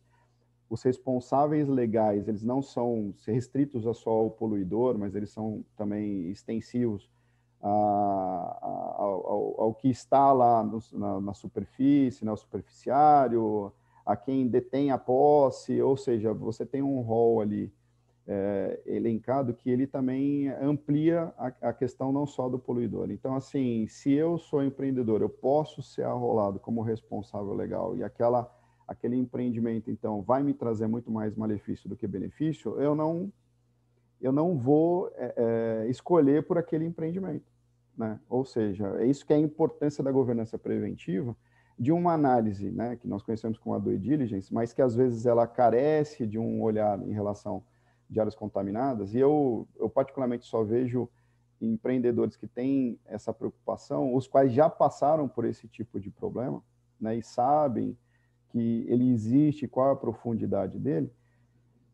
os responsáveis legais, eles não são restritos a só o poluidor, mas eles são também extensivos a, ah, a, ah, ao, ao, que está lá no, na, na, superfície, no né, superficiário, a quem detém a posse, ou seja, você tem um rol ali é, elencado que ele também amplia a, a, questão não só do poluidor. Então, assim, se eu sou empreendedor, eu posso ser arrolado como responsável legal e aquela aquele empreendimento, então, vai me trazer muito mais malefício do que benefício, eu não, eu não vou é, é, escolher por aquele empreendimento. Né? Ou seja, é isso que é a importância da governança preventiva, de uma análise né, que nós conhecemos como a due diligence, mas que às vezes ela carece de um olhar em relação de áreas contaminadas. E eu, eu particularmente só vejo empreendedores que têm essa preocupação, os quais já passaram por esse tipo de problema né, e sabem que ele existe, qual é a profundidade dele.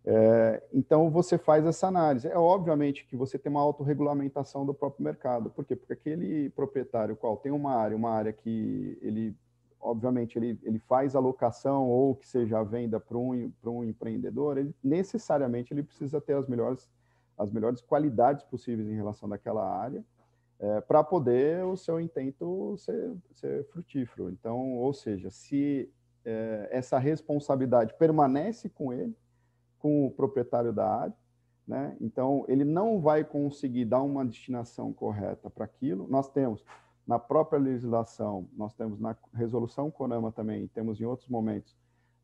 É, então, você faz essa análise. É obviamente que você tem uma autorregulamentação do próprio mercado. Por quê? Porque aquele proprietário qual tem uma área, uma área que ele, obviamente, ele, ele faz alocação ou que seja a venda para um, um empreendedor, ele, necessariamente ele precisa ter as melhores, as melhores qualidades possíveis em relação àquela área é, para poder o seu intento ser, ser frutífero. Então, ou seja, se é, essa responsabilidade permanece com ele, com o proprietário da área, né? Então, ele não vai conseguir dar uma destinação correta para aquilo. Nós temos na própria legislação, nós temos na resolução CONAMA também, temos em outros momentos,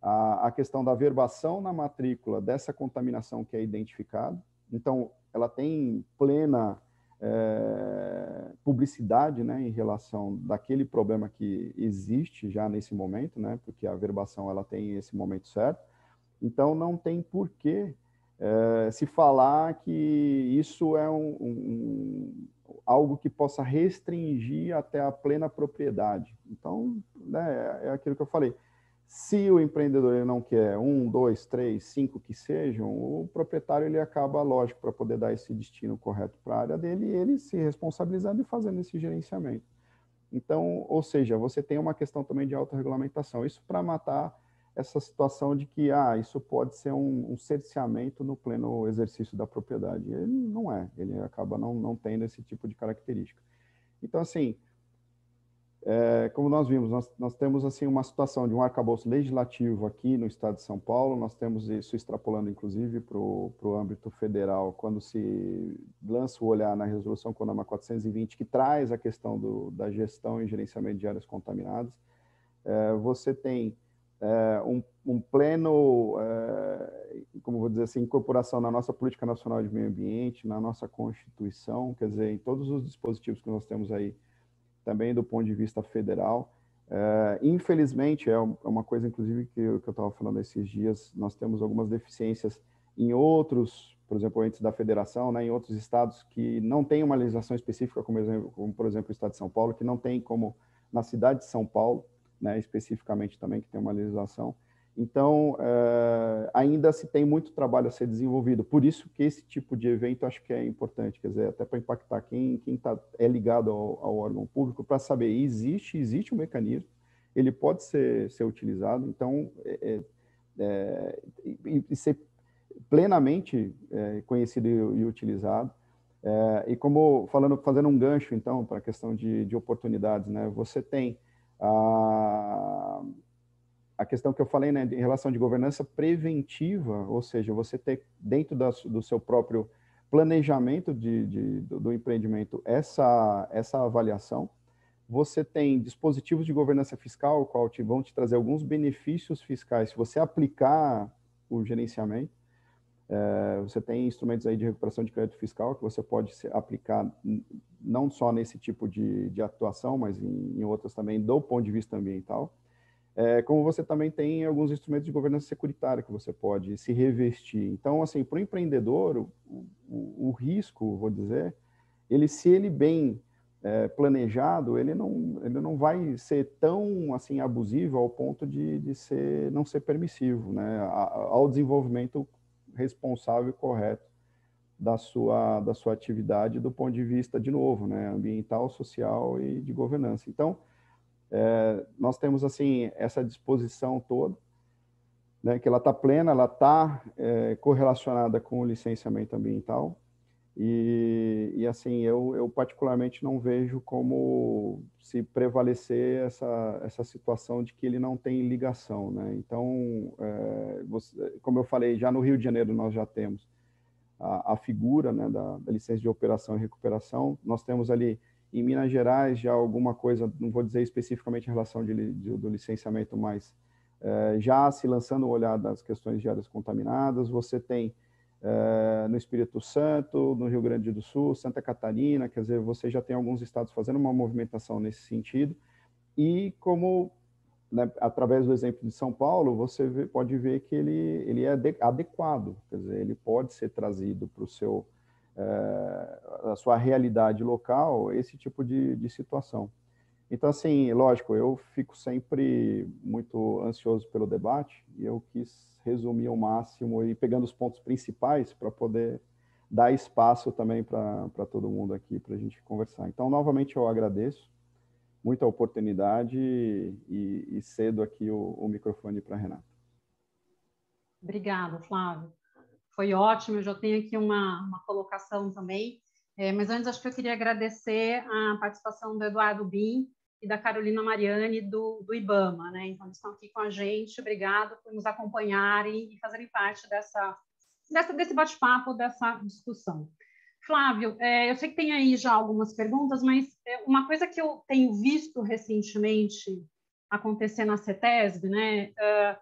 a, a questão da verbação na matrícula dessa contaminação que é identificada. Então, ela tem plena é, publicidade né, em relação daquele problema que existe já nesse momento, né, porque a verbação ela tem esse momento certo. Então, não tem porquê é, eh, se falar que isso é um, um, algo que possa restringir até a plena propriedade. Então, né, é aquilo que eu falei. Se o empreendedor não quer um, dois, três, cinco que sejam, o proprietário ele acaba, lógico, para poder dar esse destino correto para a área dele, ele se responsabilizando e fazendo esse gerenciamento. Então, ou seja, você tem uma questão também de autorregulamentação. Isso para matar essa situação de que ah, isso pode ser um, um cerceamento no pleno exercício da propriedade. Ele não é, ele acaba não, não tendo esse tipo de característica. Então, assim, é, como nós vimos, nós, nós, temos assim uma situação de um arcabouço legislativo aqui no estado de São Paulo, nós temos isso extrapolando inclusive para o âmbito federal, quando se lança o olhar na resolução CONAMA 420, que traz a questão do, da gestão e gerenciamento de áreas contaminadas, é, você tem é, um, um, pleno, é, como vou dizer assim, incorporação na nossa política nacional de meio ambiente, na nossa Constituição, quer dizer, em todos os dispositivos que nós temos aí também do ponto de vista federal. É, infelizmente, é, é uma coisa, inclusive, que eu estava falando esses dias, nós temos algumas deficiências em outros, por exemplo, entes da federação, né, em outros estados que não tem uma legislação específica, como, como, por exemplo o estado de São Paulo, que não tem como na cidade de São Paulo, né, especificamente também, que tem uma legislação, então, é, ainda se tem muito trabalho a ser desenvolvido. Por isso que esse tipo de evento acho que é importante, quer dizer, até para impactar quem, quem tá, é ligado ao, ao órgão público, para saber, existe, existe um mecanismo, ele pode ser, ser utilizado, então, é, é, é e, e, ser plenamente é, conhecido e, e utilizado. Eh, e como, falando, fazendo um gancho, então, para a questão de, de oportunidades, né? você tem a a questão que eu falei né, em relação de governança preventiva, ou seja, você ter dentro da, do seu próprio planejamento de, de, do, do empreendimento essa, essa avaliação. Você tem dispositivos de governança fiscal, qual te, vão te trazer alguns benefícios fiscais se você aplicar o gerenciamento. É, você tem instrumentos aí de recuperação de crédito fiscal que você pode se, aplicar não só nesse tipo de, de atuação, mas em, em outras também, do ponto de vista ambiental. É, como você também tem alguns instrumentos de governança securitária que você pode se revestir. Então, assim, para o empreendedor, o, o, risco, vou dizer, ele se ele bem é, planejado, ele não, ele não vai ser tão assim abusivo ao ponto de, de ser, não ser permissivo né, ao desenvolvimento responsável e correto da sua, da sua atividade do ponto de vista, de novo, né, ambiental, social e de governança. Então, é, nós temos assim essa disposição toda, né, que ela está plena, ela está é, correlacionada com o licenciamento ambiental. E, e assim, eu, eu, particularmente não vejo como se prevalecer essa, essa situação de que ele não tem ligação. Né? Então, é, você, como eu falei, já no Rio de Janeiro nós já temos a, a figura né, da, da licença de operação e recuperação, nós temos ali em Minas Gerais, já alguma coisa, não vou dizer especificamente em relação de, de, do licenciamento, mas eh, já se lançando um olhar das questões de áreas contaminadas. Você tem eh, no Espírito Santo, no Rio Grande do Sul, Santa Catarina, quer dizer, você já tem alguns estados fazendo uma movimentação nesse sentido. E como né, através do exemplo de São Paulo, você vê, pode ver que ele, ele é adequado, quer dizer, ele pode ser trazido para o seu é, a sua realidade local, esse tipo de, de situação. Então, assim, lógico, eu fico sempre muito ansioso pelo debate e eu quis resumir ao máximo e pegando os pontos principais para poder dar espaço também para todo mundo aqui para a gente conversar. Então, novamente, eu agradeço muito a oportunidade e, e cedo aqui o, o microfone para Renata. Obrigada, Flávio foi ótimo. Eu já tenho aqui uma, uma colocação também. É, mas antes, acho que eu queria agradecer a participação do Eduardo Bim e da Carolina Mariani do, do IBAMA. Né? Então, eles estão aqui com a gente. Obrigado por nos acompanharem e fazerem parte dessa, dessa desse bate-papo, dessa discussão. Flávio, é, eu sei que tem aí já algumas perguntas, mas é, uma coisa que eu tenho visto recentemente acontecer na CETESB, né? Uh,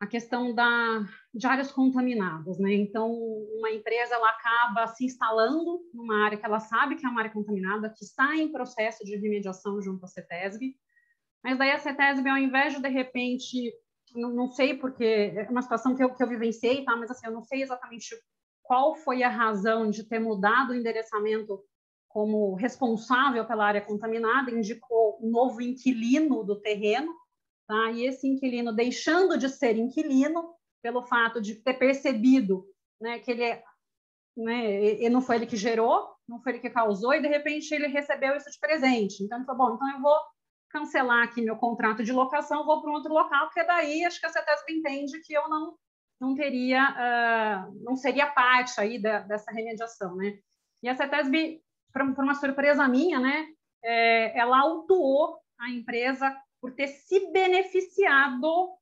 a questão da, de áreas contaminadas, né? Então, uma empresa ela acaba se instalando numa área que ela sabe que é uma área contaminada, que está em processo de remediação junto à CETESB, mas daí a CETESB, ao invés de, de repente, não, não sei porque, é uma situação que eu, que eu vivenciei, tá? Mas assim, eu não sei exatamente qual foi a razão de ter mudado o endereçamento como responsável pela área contaminada, indicou um novo inquilino do terreno, Tá? E esse inquilino deixando de ser inquilino pelo fato de ter percebido né, que ele, é, né, e não foi ele que gerou, não foi ele que causou, e de repente ele recebeu isso de presente. Então ele falou: bom, então eu vou cancelar aqui meu contrato de locação, vou para um outro local, porque daí acho que a CETESB entende que eu não, não teria, uh, não seria parte aí da, dessa remediação, né? E a CETESB, por uma surpresa minha, né, é, ela autuou a empresa por ter se beneficiado,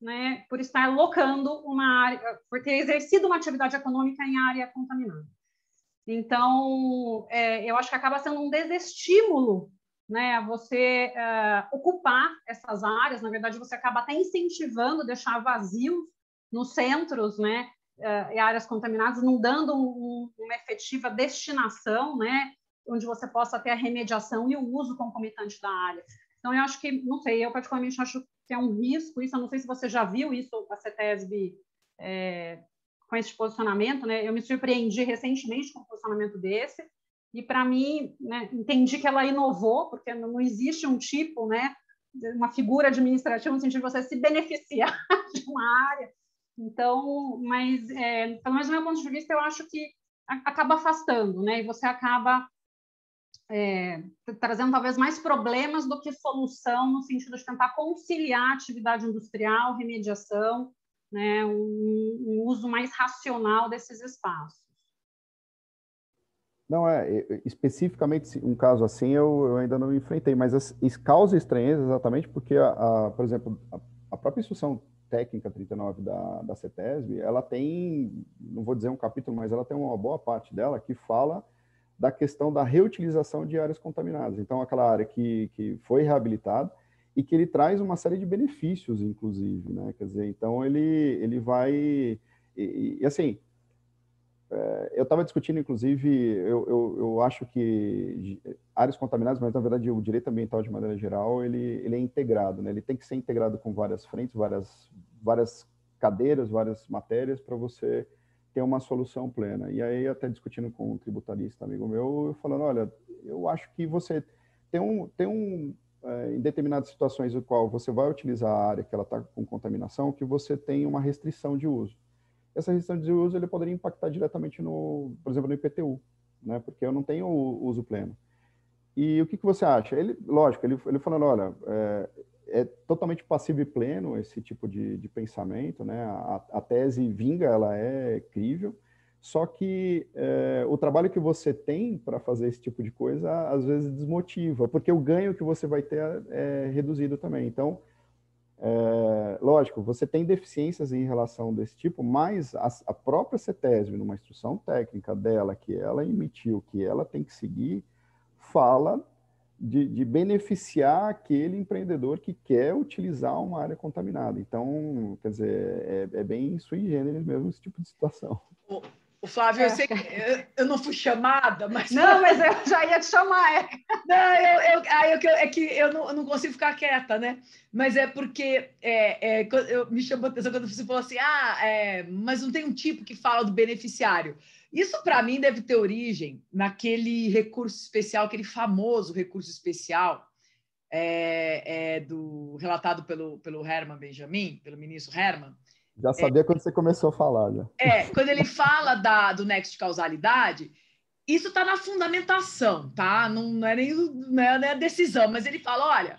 né, por estar locando uma área, por ter exercido uma atividade econômica em área contaminada. Então, é, eu acho que acaba sendo um desestímulo né, você é, ocupar essas áreas. Na verdade, você acaba até incentivando deixar vazios nos centros, né, é, áreas contaminadas, não dando um, uma efetiva destinação, né, onde você possa ter a remediação e o uso concomitante da área. Então, eu acho que, não sei, eu particularmente acho que é um risco isso. Eu não sei se você já viu isso, a CETESB, é, com esse posicionamento, né? Eu me surpreendi recentemente com um posicionamento desse. E, para mim, né, entendi que ela inovou, porque não existe um tipo, né? Uma figura administrativa no sentido de você se beneficiar de uma área. Então, mas, é, pelo menos do meu ponto de vista, eu acho que acaba afastando, né? E você acaba é, tá trazendo talvez mais problemas do que solução, no sentido de tentar conciliar atividade industrial, remediação, né, um, um uso mais racional desses espaços. Não, é, especificamente um caso assim eu, eu ainda não enfrentei, mas as, causa estranheza exatamente porque, a, a por exemplo, a, a, própria instrução técnica 39 da, da CETESB, ela tem, não vou dizer um capítulo, mas ela tem uma boa parte dela que fala da questão da reutilização de áreas contaminadas. Então, aquela área que, que foi reabilitada e que ele traz uma série de benefícios, inclusive, né? Quer dizer, então ele, ele vai... E, e assim, é, eu estava discutindo, inclusive, eu, eu, eu, acho que áreas contaminadas, mas na verdade o direito ambiental de maneira geral, ele, ele é integrado, né? Ele tem que ser integrado com várias frentes, várias, várias cadeiras, várias matérias para você ter uma solução plena. E aí, até discutindo com um tributarista amigo meu, eu falando, olha, eu acho que você tem um, tem um é, em determinadas situações o qual você vai utilizar a área que ela está com contaminação, que você tem uma restrição de uso. Essa restrição de uso ele poderia impactar diretamente no, por exemplo, no IPTU, né? Porque eu não tenho uso pleno. E o que, que você acha? Ele, lógico, ele, ele falando, olha, é, é totalmente passivo e pleno esse tipo de, de pensamento, né? A, a, tese vinga, ela é crível, só que é, o trabalho que você tem para fazer esse tipo de coisa, às vezes desmotiva, porque o ganho que você vai ter é reduzido também. Então, é, lógico, você tem deficiências em relação desse tipo, mas a, a própria CETESB, numa instrução técnica dela, que ela emitiu, que ela tem que seguir, fala de, de, beneficiar aquele empreendedor que quer utilizar uma área contaminada. Então, quer dizer, é, é bem sui generis mesmo esse tipo de situação. O, Flávio, é. eu sei que eu, não fui chamada, mas. Não, mas eu já ia te chamar. É. Não, eu, eu, eu é que eu não, eu não, consigo ficar quieta, né? Mas é porque é, é eu, me chamou a atenção quando você falou assim: ah, é, mas não tem um tipo que fala do beneficiário. Isso, para mim, deve ter origem naquele recurso especial, aquele famoso recurso especial é, é do relatado pelo, pelo Herman Benjamin, pelo ministro Herman. Já é. sabia é, quando você começou a falar, já. É, quando ele fala da, do nexo de causalidade, isso está na fundamentação, tá? Não, não é nem não é, não é decisão, mas ele fala: olha,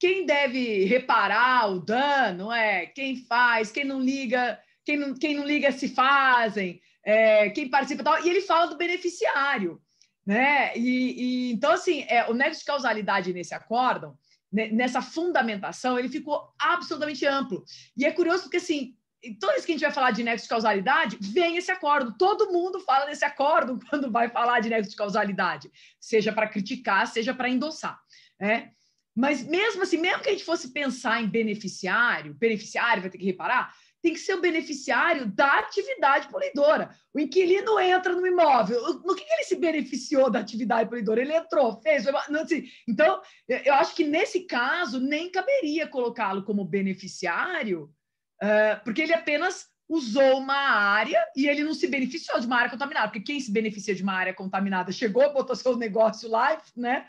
quem deve reparar o dano é quem faz, quem não liga, quem não, quem não liga se fazem é, quem participa e tal, e ele fala do beneficiário, né? E, e então, assim, é, o nexo de causalidade nesse acórdão, né, nessa fundamentação, ele ficou absolutamente amplo. E é curioso porque, assim, toda vez que a gente vai falar de nexo de causalidade, vem esse acordo. Todo mundo fala desse acordo quando vai falar de nexo de causalidade, seja para criticar, seja para endossar, né? Mas mesmo assim, mesmo que a gente fosse pensar em beneficiário, beneficiário vai ter que reparar, tem que ser o beneficiário da atividade poluidora. O inquilino entra no imóvel. No que ele se beneficiou da atividade poluidora? Ele entrou, fez. Assim, então, eu acho que nesse caso nem caberia colocá-lo como beneficiário, porque ele apenas usou uma área e ele não se beneficiou de uma área contaminada, porque quem se beneficia de uma área contaminada chegou, botou seu negócio lá, né?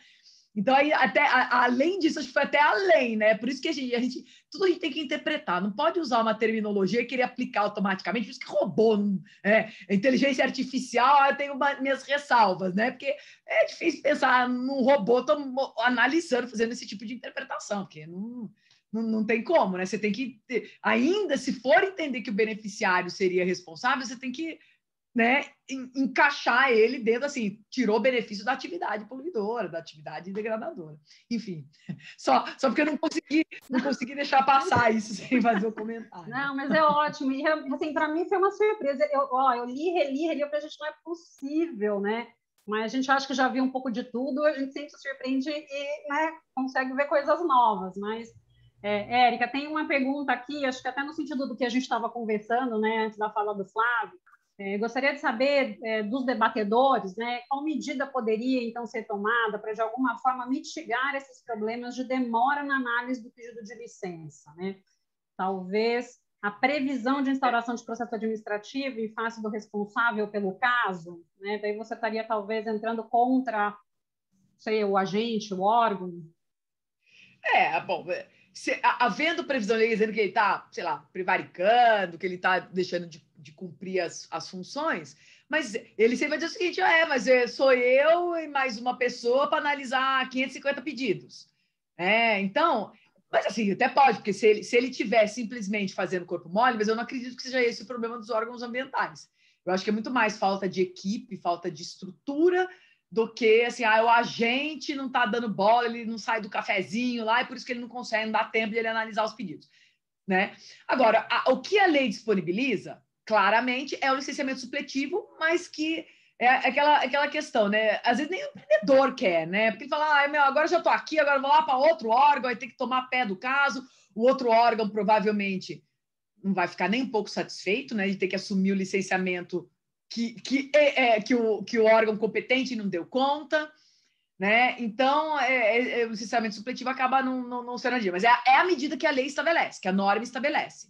Então, aí, até, a, além disso, acho que foi até além, né? Por isso que a gente, a gente, tudo a gente tem que interpretar. Não pode usar uma terminologia e querer aplicar automaticamente. Por isso que robô, é, inteligência artificial, eu tenho uma, minhas ressalvas, né? Porque é difícil pensar num robô tô analisando, fazendo esse tipo de interpretação, porque não, não, não tem como, né? Você tem que, ainda se for entender que o beneficiário seria responsável, você tem que né, encaixar ele dentro, assim, tirou benefício da atividade poluidora, da atividade degradadora. Enfim, só, só porque eu não consegui, não consegui deixar passar isso sem fazer o um comentário. Não, mas é ótimo. E, assim, para mim foi uma surpresa. Eu, ó, eu li, reli, reli, eu falei, gente, não é possível, né? Mas a gente acha que já viu um pouco de tudo, a gente sempre se surpreende e né, consegue ver coisas novas, mas... É, Érica, tem uma pergunta aqui, acho que até no sentido do que a gente estava conversando, né, antes da fala do Flávio, é, gostaria de saber é, dos debatedores, né, qual medida poderia então ser tomada para de alguma forma mitigar esses problemas de demora na análise do pedido de licença, né? Talvez a previsão de instauração de processo administrativo em face do responsável pelo caso, né? Daí você estaria talvez entrando contra, sei, o agente, o órgão. É, ah, bom, é, se, havendo previsão dizendo que ele está, sei lá, prevaricando, que ele está deixando de de cumprir as, as funções, mas ele sempre vai dizer o seguinte: ah, é, mas eh, sou eu e mais uma pessoa para analisar 550 pedidos. É, então, mas assim, até pode, porque se ele, se ele tiver simplesmente fazendo corpo mole, mas eu não acredito que seja esse o problema dos órgãos ambientais. Eu acho que é muito mais falta de equipe, falta de estrutura, do que assim, ah, o agente não está dando bola, ele não sai do cafezinho lá, e por isso que ele não consegue, não dá tempo de ele analisar os pedidos. Né? Agora, a, o que a lei disponibiliza claramente é o licenciamento supletivo, mas que é aquela, aquela questão, né? Às vezes nem o empreendedor quer, né? Porque ele fala, ah, meu, agora já estou aqui, agora vou lá para outro órgão, vai ter que tomar pé do caso. O outro órgão provavelmente não vai ficar nem um pouco satisfeito, né? De ter que assumir o licenciamento que, que, é, é que, o, que o órgão competente não deu conta, né? Então, é, é, é o licenciamento supletivo acaba não, sendo adido. Mas é, é a medida que a lei estabelece, que a norma estabelece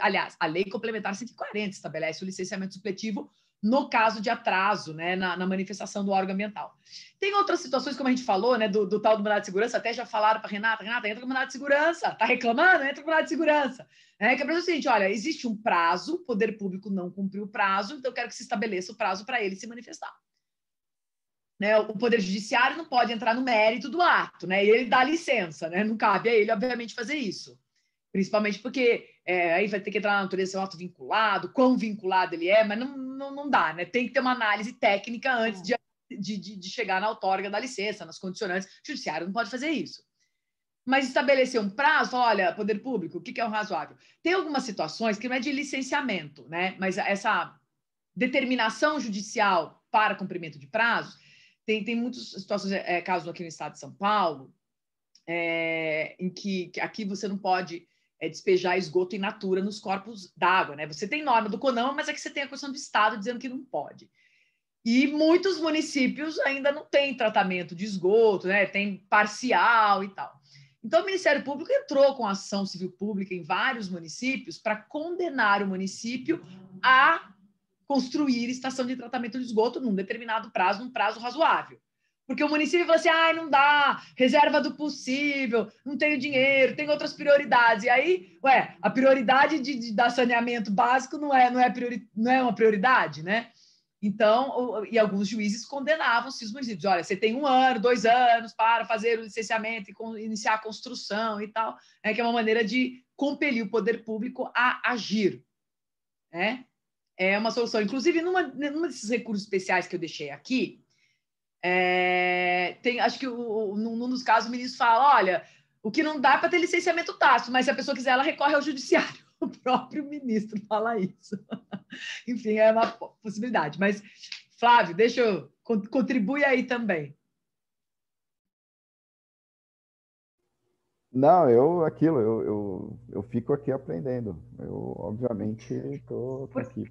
aliás, a Lei Complementar 140 estabelece o licenciamento supletivo no caso de atraso né, na, na, manifestação do órgão ambiental. Tem outras situações, como a gente falou, né, do, do tal do mandato de segurança, até já falaram para Renata, Renata, entra com o mandado de segurança, está reclamando, entra com o mandado de segurança. É, que é o seguinte, olha, existe um prazo, o poder público não cumpriu o prazo, então eu quero que se estabeleça o prazo para ele se manifestar. Né, o Poder Judiciário não pode entrar no mérito do ato, né, e ele dá licença, né, não cabe a ele, obviamente, fazer isso. Principalmente porque é, aí vai ter que entrar na natureza se é um ato vinculado, quão vinculado ele é, mas não, não, não dá, né? Tem que ter uma análise técnica antes de, de, de chegar na autórga da licença, nas condicionantes. O judiciário não pode fazer isso. Mas estabelecer um prazo, olha, poder público, o que, que é o um razoável? Tem algumas situações que não é de licenciamento, né? Mas essa determinação judicial para cumprimento de prazos, tem, tem muitas situações, é, é, casos aqui no estado de São Paulo, é, em que, que aqui você não pode é, despejar esgoto in natura nos corpos d'água. Né? Você tem norma do CONAMA, mas é que você tem a questão do Estado dizendo que não pode. E muitos municípios ainda não têm tratamento de esgoto, né? tem parcial e tal. Então, o Ministério Público entrou com ação civil pública em vários municípios para condenar o município a construir estação de tratamento de esgoto num determinado prazo, num prazo razoável. Porque o município falou assim: ah, não dá, reserva do possível, não tenho dinheiro, tem outras prioridades. E aí, ué, a prioridade de, de dar saneamento básico não é, não, é priori, não é uma prioridade, né? Então, e alguns juízes condenavam os municípios. Olha, você tem um ano, dois anos para fazer o licenciamento e iniciar a construção e tal, né, que é uma maneira de compelir o poder público a agir. Né? É uma solução. Inclusive, numa, numa desses recursos especiais que eu deixei aqui, é, tem, acho que o, num dos casos o ministro fala: olha, o que não dá é para ter licenciamento tácito, mas se a pessoa quiser, ela recorre ao judiciário. O próprio ministro fala isso. Enfim, é uma possibilidade. Mas, Flávio, deixa eu contribui aí também. Não, eu aquilo, eu, eu, eu fico aqui aprendendo. Eu, obviamente, estou Por, aqui.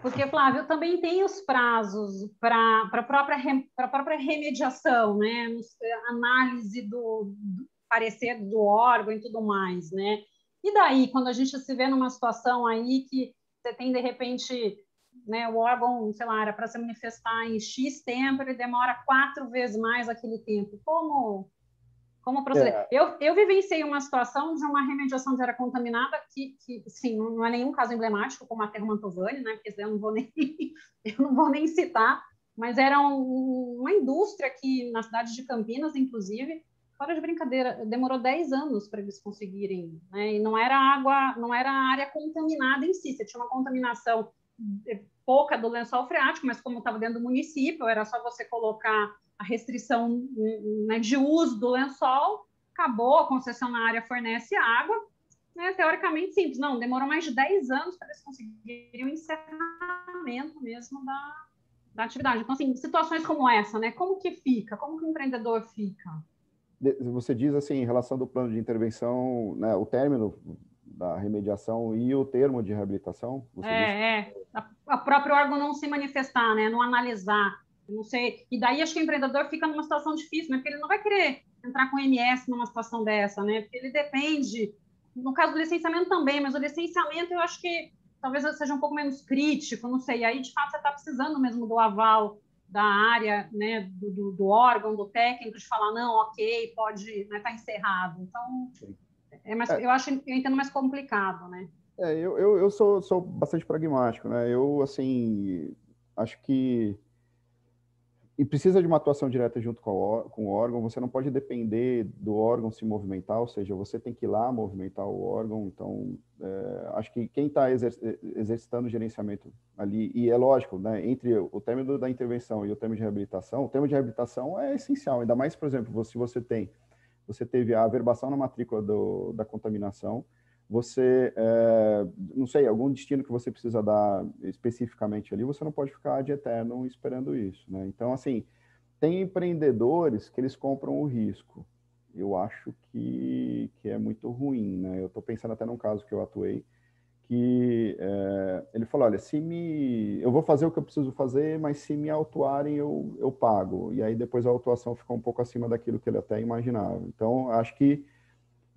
Porque, Flávio, também tem os prazos para a própria, pra própria remediação, né? Eh, análise do, do parecer do órgão e tudo mais, né? E daí, quando a gente se vê numa situação aí que você tem, de repente, né, o órgão, sei lá, era para se manifestar em X tempo, ele demora quatro vezes mais aquele tempo. Como como proceder? É. Eu, eu vivenciei uma situação de uma remediação de área contaminada que, que sim, não é nenhum caso emblemático, como a Terra Mantovani, né? Porque eu não vou nem, eu não vou nem citar, mas era um, uma indústria que, na cidade de Campinas, inclusive, fora de brincadeira, demorou 10 anos para eles conseguirem, né? E não era água, não era área contaminada em si, você tinha uma contaminação é, pouca do lençol freático, mas como estava dentro do município, era só você colocar a restrição hum, hum, né, de uso do lençol, acabou, a concessionária fornece água, né, teoricamente simples. Não, demorou mais de 10 anos para eles conseguirem o encerramento mesmo da, da atividade. Então, assim, situações como essa, né, como que fica? Como que o empreendedor fica? Você diz assim, em relação do plano de intervenção, né, o término da remediação e o termo de reabilitação? é, disse? é a, próprio órgão não se manifestar, né? Não analisar, não sei. E daí acho que o empreendedor fica numa situação difícil, né? Porque ele não vai querer entrar com MS numa situação dessa, né? Porque ele depende. No caso do licenciamento também, mas o licenciamento eu acho que talvez seja um pouco menos crítico, não sei. Aí de fato você está precisando mesmo do aval da área, né, do, do, do, órgão, do técnico, de falar, não, ok, pode, está né, tá encerrado. Então, é mais, é. eu acho, eu entendo mais complicado, né? É, eu, eu, eu sou, sou bastante pragmático, né? Eu, assim, acho que e precisa de uma atuação direta junto com, o órgão. Você não pode depender do órgão se movimentar, ou seja, você tem que ir lá movimentar o órgão. Então, é, acho que quem está exerc é, exercitando o gerenciamento ali, e é lógico, né, entre o término da intervenção e o término de reabilitação, o término de reabilitação é essencial, ainda mais, por exemplo, se você tem, você teve a averbação na matrícula do, da contaminação, você, é, não sei, algum destino que você precisa dar especificamente ali, você não pode ficar de eterno esperando isso, né? Então, assim, tem empreendedores que eles compram o risco. Eu acho que, que é muito ruim, né? Eu estou pensando até num caso que eu atuei, que é, ele falou, olha, se me... Eu vou fazer o que eu preciso fazer, mas se me autuarem, eu, eu pago. E aí depois a autuação ficou um pouco acima daquilo que ele até imaginava. Então, acho que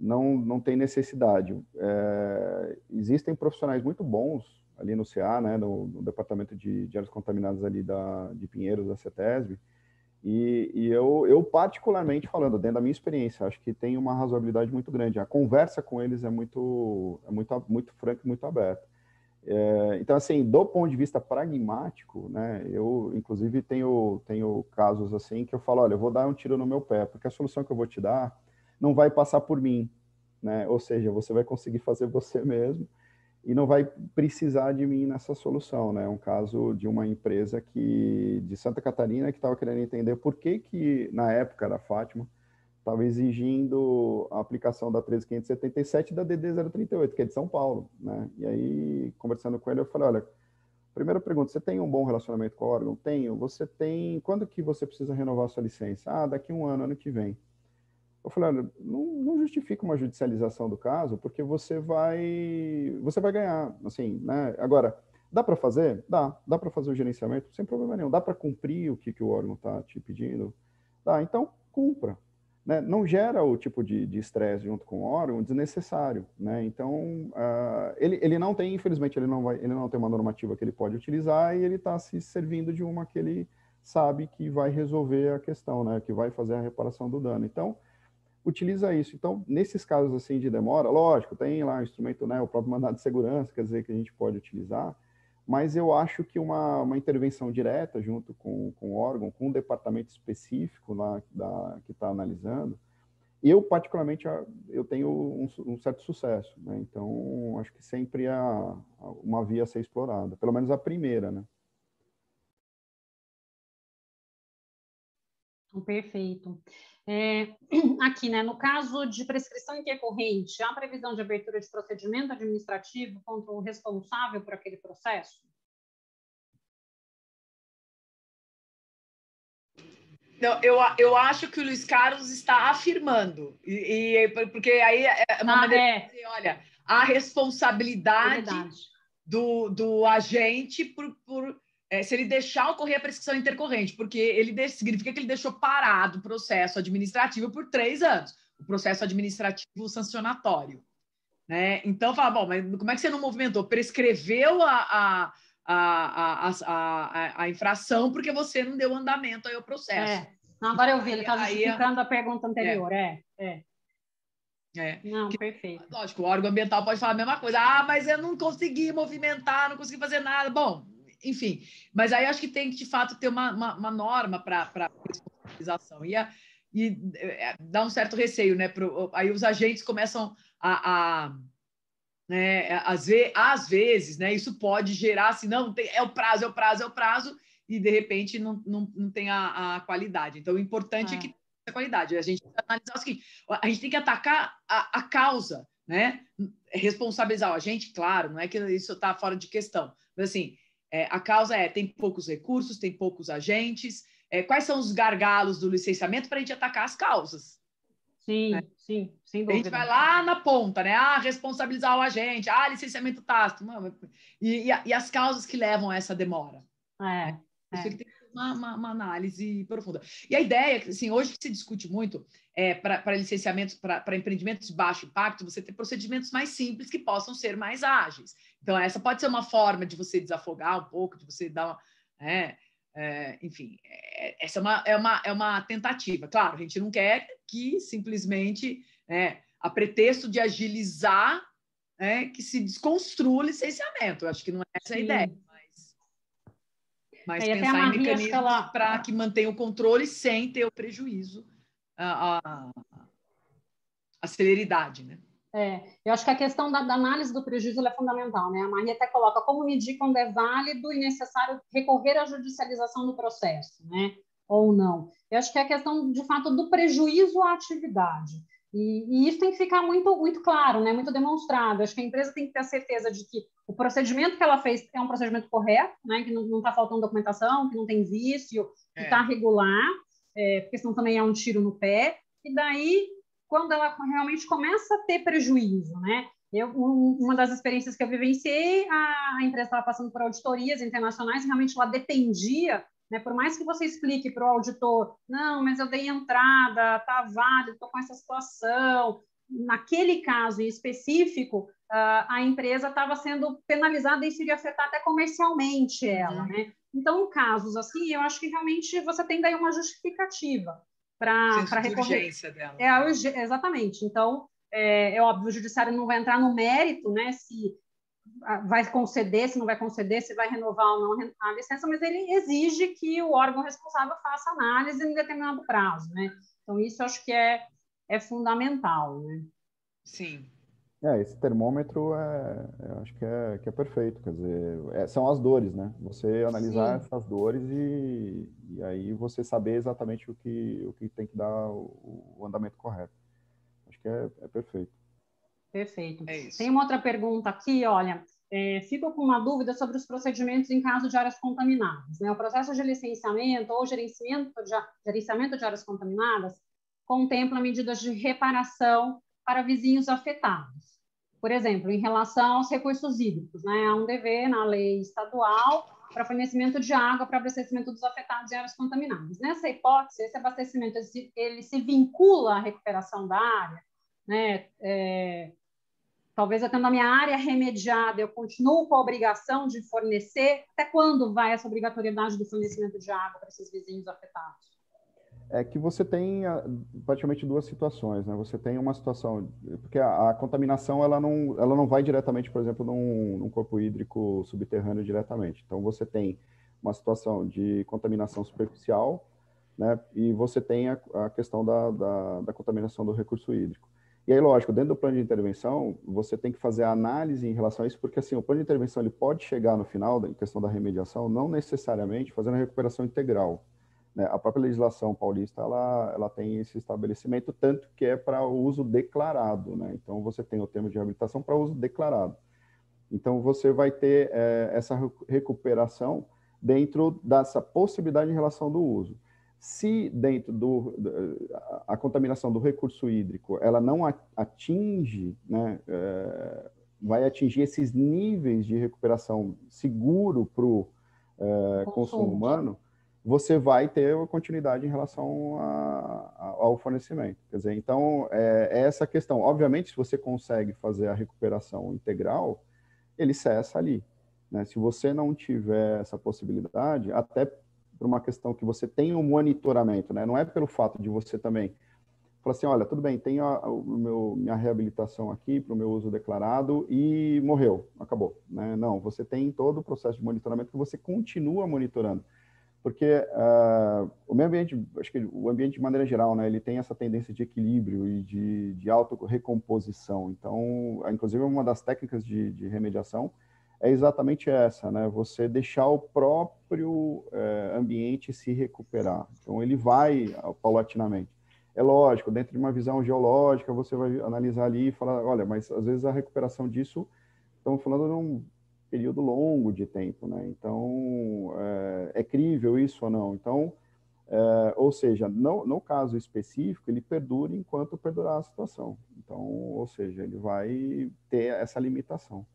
não, não tem necessidade. É, existem profissionais muito bons ali no CA, né, no, no Departamento de, de Áreas Contaminadas ali da, de Pinheiros, da CETESB, e, e eu, eu, particularmente falando, dentro da minha experiência, acho que tem uma razoabilidade muito grande. A conversa com eles é muito, é muito, muito franca e muito aberta. É, então, assim, do ponto de vista pragmático, né, eu, inclusive, tenho, tenho casos assim que eu falo, olha, eu vou dar um tiro no meu pé, porque a solução que eu vou te dar não vai passar por mim, né? Ou seja, você vai conseguir fazer você mesmo e não vai precisar de mim nessa solução, né? Um caso de uma empresa que de Santa Catarina que estava querendo entender por que que na época da Fátima estava exigindo a aplicação da 13577 e da DD038, que é de São Paulo, né? E aí conversando com ele eu falei, olha, primeira pergunta, você tem um bom relacionamento com o órgão? Tenho. Você tem, quando que você precisa renovar sua licença? Ah, daqui um ano, ano que vem eu falei, olha, não, não, justifica uma judicialização do caso, porque você vai, você vai ganhar, assim, né? Agora, dá para fazer? Dá. Dá para fazer o gerenciamento sem problema nenhum. Dá para cumprir o que, que o órgão está te pedindo? Dá. Então, cumpra. Né? Não gera o tipo de estresse junto com o órgão desnecessário, né? Então, uh, ele, ele não tem, infelizmente, ele não, vai, ele não tem uma normativa que ele pode utilizar e ele está se servindo de uma que ele sabe que vai resolver a questão, né? Que vai fazer a reparação do dano. Então, utiliza isso. Então, nesses casos assim de demora, lógico, tem lá o instrumento, né, o próprio mandado de segurança, quer dizer, que a gente pode utilizar, mas eu acho que uma, uma intervenção direta junto com, com o órgão, com um departamento específico lá da, que está analisando, eu particularmente eu tenho um, um certo sucesso, né? então acho que sempre há uma via a ser explorada, pelo menos a primeira, né? Perfeito. É, aqui, né, no caso de prescrição intercorrente, há previsão de abertura de procedimento administrativo contra o responsável por aquele processo? Não, eu, eu acho que o Luiz Carlos está afirmando, e, e porque aí é, é uma ah, maneira é. de dizer, olha, a responsabilidade é do, do agente por, por é, se ele deixar ocorrer a prescrição intercorrente, porque ele de, significa que ele deixou parado o processo administrativo por três anos, o processo administrativo sancionatório. Né? Então, fala, bom, mas como é que você não movimentou? Prescreveu a, a, a, a, a infração porque você não deu andamento ao processo. É. Não, agora eu vi, ele está justificando a pergunta é. anterior. É, é. é. Não, que, perfeito. Lógico, o órgão ambiental pode falar a mesma coisa. Ah, mas eu não consegui movimentar, não consegui fazer nada. Bom, enfim. Mas aí acho que tem que, de fato, ter uma, uma, uma norma para responsabilização. E, a, e é, dá um certo receio, né? Pro, aí os agentes começam a. a né, é, às, ve às vezes, né, isso pode gerar assim, não, tem, é o prazo, é o prazo, é o prazo, e de repente não, não, não tem a, a qualidade. Então, o importante ah. é que é. a qualidade. A gente analisar o seguinte: a gente tem que atacar a, a causa, né? Responsabilizar o agente, claro, não é que isso está fora de questão, mas assim, é, a causa é tem poucos recursos, tem poucos agentes. É, quais são os gargalos do licenciamento para a gente atacar as causas? Sim, né? sim, sem dúvida. A gente vai lá na ponta, né? Ah, responsabilizar o agente, ah, licenciamento tácito. E, e, e, as causas que levam a essa demora. É. Né? é. Isso é. que tem uma, uma, uma, análise profunda. E a ideia, é assim, hoje se discute muito é, para licenciamentos, para empreendimentos de baixo impacto, você ter procedimentos mais simples que possam ser mais ágeis. Então, essa pode ser uma forma de você desafogar um pouco, de você dar uma. Né? É, enfim, é, essa é uma, é, uma, é uma tentativa. Claro, a gente não quer que simplesmente, né, a pretexto de agilizar, né, que se desconstrua o licenciamento. Eu acho que não é essa a ideia. Mas, Aí pensar em mecanismos para que mantenha o controle sem ter o prejuízo, a, a, a celeridade, né? É, eu acho que a questão da, da análise do prejuízo é fundamental, né? A Maria até coloca como medir quando é válido e necessário recorrer à judicialização do processo, né? Ou não. Eu acho que é a questão, de fato, do prejuízo à atividade. E, e, isso tem que ficar muito, muito claro, né? muito demonstrado. Acho que a empresa tem que ter a certeza de que o procedimento que ela fez é um procedimento correto, né? que não está faltando documentação, que não tem vício, que está é. Tá regular, é, porque senão também é um tiro no pé. E daí quando ela realmente começa a ter prejuízo, né? Eu, uma das experiências que eu vivenciei, a, a empresa estava passando por auditorias internacionais, realmente ela dependia, né? Por mais que você explique para o auditor, não, mas eu dei entrada, tá válido, estou com essa situação. Naquele caso em específico, a, empresa estava sendo penalizada e isso iria afetar até comercialmente ela, uhum. né? Então, em casos assim, eu acho que realmente você tem daí uma justificativa para recorrer. De dela. É a exatamente. Então, é, é, óbvio, o judiciário não vai entrar no mérito, né? Se vai conceder, se não vai conceder, se vai renovar ou não a licença, mas ele exige que o órgão responsável faça análise em determinado prazo, né? Então, isso acho que é, é fundamental, né? Sim, é, esse termômetro é, eu acho que é, que é perfeito, quer dizer, é, são as dores, né? Você analisar Sim. essas dores e, e aí você saber exatamente o que, o que tem que dar o, o andamento correto. Acho que é, é perfeito. Perfeito. É Tem uma outra pergunta aqui, olha. É, fico com uma dúvida sobre os procedimentos em caso de áreas contaminadas. Né? O processo de licenciamento ou gerenciamento de, gerenciamento de áreas contaminadas contempla medidas de reparação para vizinhos afetados. Por exemplo, em relação aos recursos hídricos, né, há um dever na lei estadual para fornecimento de água para abastecimento dos afetados em áreas contaminadas. Nessa hipótese, esse abastecimento ele se vincula à recuperação da área, né? É, talvez eu tendo a minha área remediada, eu continuo com a obrigação de fornecer. Até quando vai essa obrigatoriedade do fornecimento de água para esses vizinhos afetados? é que você tem ah, praticamente duas situações, né? Você tem uma situação porque a, a contaminação ela não ela não vai diretamente, por exemplo, num, num, corpo hídrico subterrâneo diretamente. Então você tem uma situação de contaminação superficial, né? E você tem a, a questão da, da, da, contaminação do recurso hídrico. E aí, lógico, dentro do plano de intervenção, você tem que fazer a análise em relação a isso, porque assim, o plano de intervenção ele pode chegar no final, em questão da remediação, não necessariamente fazendo a recuperação integral, né? A própria legislação paulista ela, ela tem esse estabelecimento, tanto que é para uso declarado. Né? Então, você tem o termo de reabilitação para uso declarado. Então, você vai ter é, essa recuperação dentro dessa possibilidade em relação do uso. Se dentro do a contaminação do recurso hídrico ela não atinge, né, é, vai atingir esses níveis de recuperação seguro para o é, consumo humano, você vai ter uma continuidade em relação a, a, ao fornecimento. Quer dizer, então, é, é, essa questão. Obviamente, se você consegue fazer a recuperação integral, ele cessa ali. Né? Se você não tiver essa possibilidade, até por uma questão que você tem um monitoramento, né? não é pelo fato de você também falar assim, olha, tudo bem, tenho a, o meu, minha reabilitação aqui para o meu uso declarado e morreu, acabou. Né? Não, você tem todo o processo de monitoramento que você continua monitorando porque uh, o meio ambiente, acho que o ambiente de maneira geral, né, ele tem essa tendência de equilíbrio e de, de auto-recomposição. Então, inclusive, uma das técnicas de, de, remediação é exatamente essa, né? Você deixar o próprio uh, ambiente se recuperar. Então, ele vai paulatinamente. É lógico, dentro de uma visão geológica, você vai analisar ali e falar, olha, mas às vezes a recuperação disso, estamos falando num período longo de tempo, né? Então, é, é crível isso ou não? Então, é, ou seja, no, no caso específico, ele perdura enquanto perdurar a situação. Então, ou seja, ele vai ter essa limitação.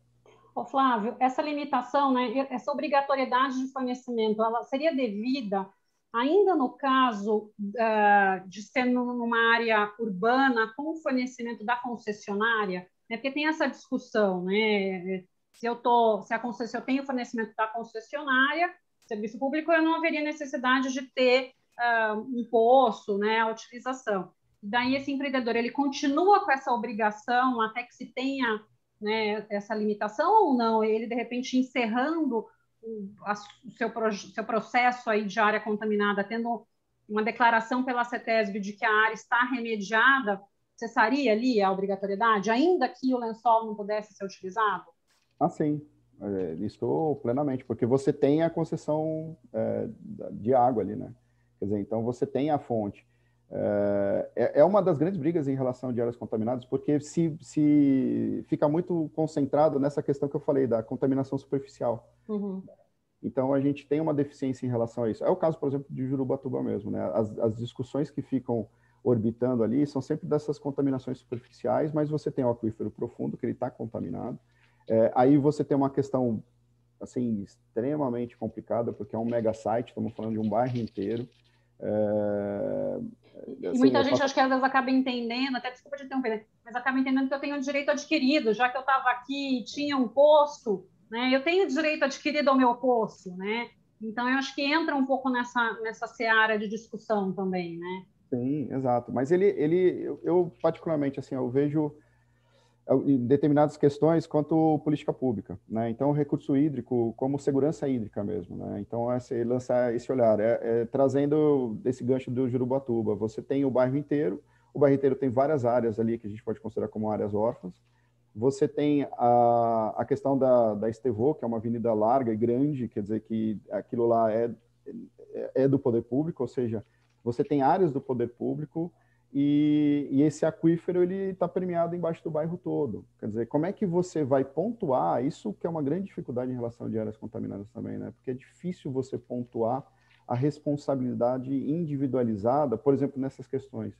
Ô Flávio, essa limitação, né, essa obrigatoriedade de fornecimento, ela seria devida ainda no caso uh, de ser numa área urbana com fornecimento da concessionária? Né, porque tem essa discussão, né? se eu tô, se, a, se eu tenho fornecimento da concessionária, serviço público, eu não haveria necessidade de ter uh, ah, um poço, né, a utilização. Daí esse empreendedor ele continua com essa obrigação até que se tenha né, essa limitação ou não? Ele de repente encerrando o, a, o seu, pro, seu processo aí de área contaminada, tendo uma declaração pela CETESB de que a área está remediada, cessaria ali a obrigatoriedade, ainda que o lençol não pudesse ser utilizado? Ah, sim. É, estou plenamente, porque você tem a concessão é, de água ali, né? Quer dizer, então você tem a fonte. É, é, é uma das grandes brigas em relação de áreas contaminadas, porque se, se fica muito concentrado nessa questão que eu falei da contaminação superficial. Uhum. Então a gente tem uma deficiência em relação a isso. É o caso, por exemplo, de Jurubatuba mesmo, né? As, as discussões que ficam orbitando ali são sempre dessas contaminações superficiais, mas você tem o aquífero profundo que ele está contaminado. É, aí você tem uma questão assim extremamente complicada porque é um mega site, estamos falando de um bairro inteiro. É, e assim, muita gente faço... acho que às vezes acaba entendendo, até desculpa de interromper, né, mas acaba entendendo que eu tenho um direito adquirido, já que eu estava aqui e tinha um posto, né? Eu tenho direito adquirido ao meu posto, né? Então eu acho que entra um pouco nessa nessa seara de discussão também, né? Sim, exato. Mas ele ele eu, eu particularmente assim, eu vejo determinadas questões quanto política pública, né? Então, recurso hídrico como segurança hídrica mesmo, né? Então, é lançar esse olhar, é, é, trazendo esse gancho do Jurubatuba, você tem o bairro inteiro, o bairro inteiro tem várias áreas ali que a gente pode considerar como áreas órfãs, você tem a, a questão da, da Estevô, que é uma avenida larga e grande, quer dizer que aquilo lá é, é, é do poder público, ou seja, você tem áreas do poder público e, e esse aquífero ele está permeado embaixo do bairro todo. Quer dizer, como é que você vai pontuar? Isso que é uma grande dificuldade em relação a áreas contaminadas também, né? Porque é difícil você pontuar a responsabilidade individualizada, por exemplo, nessas questões.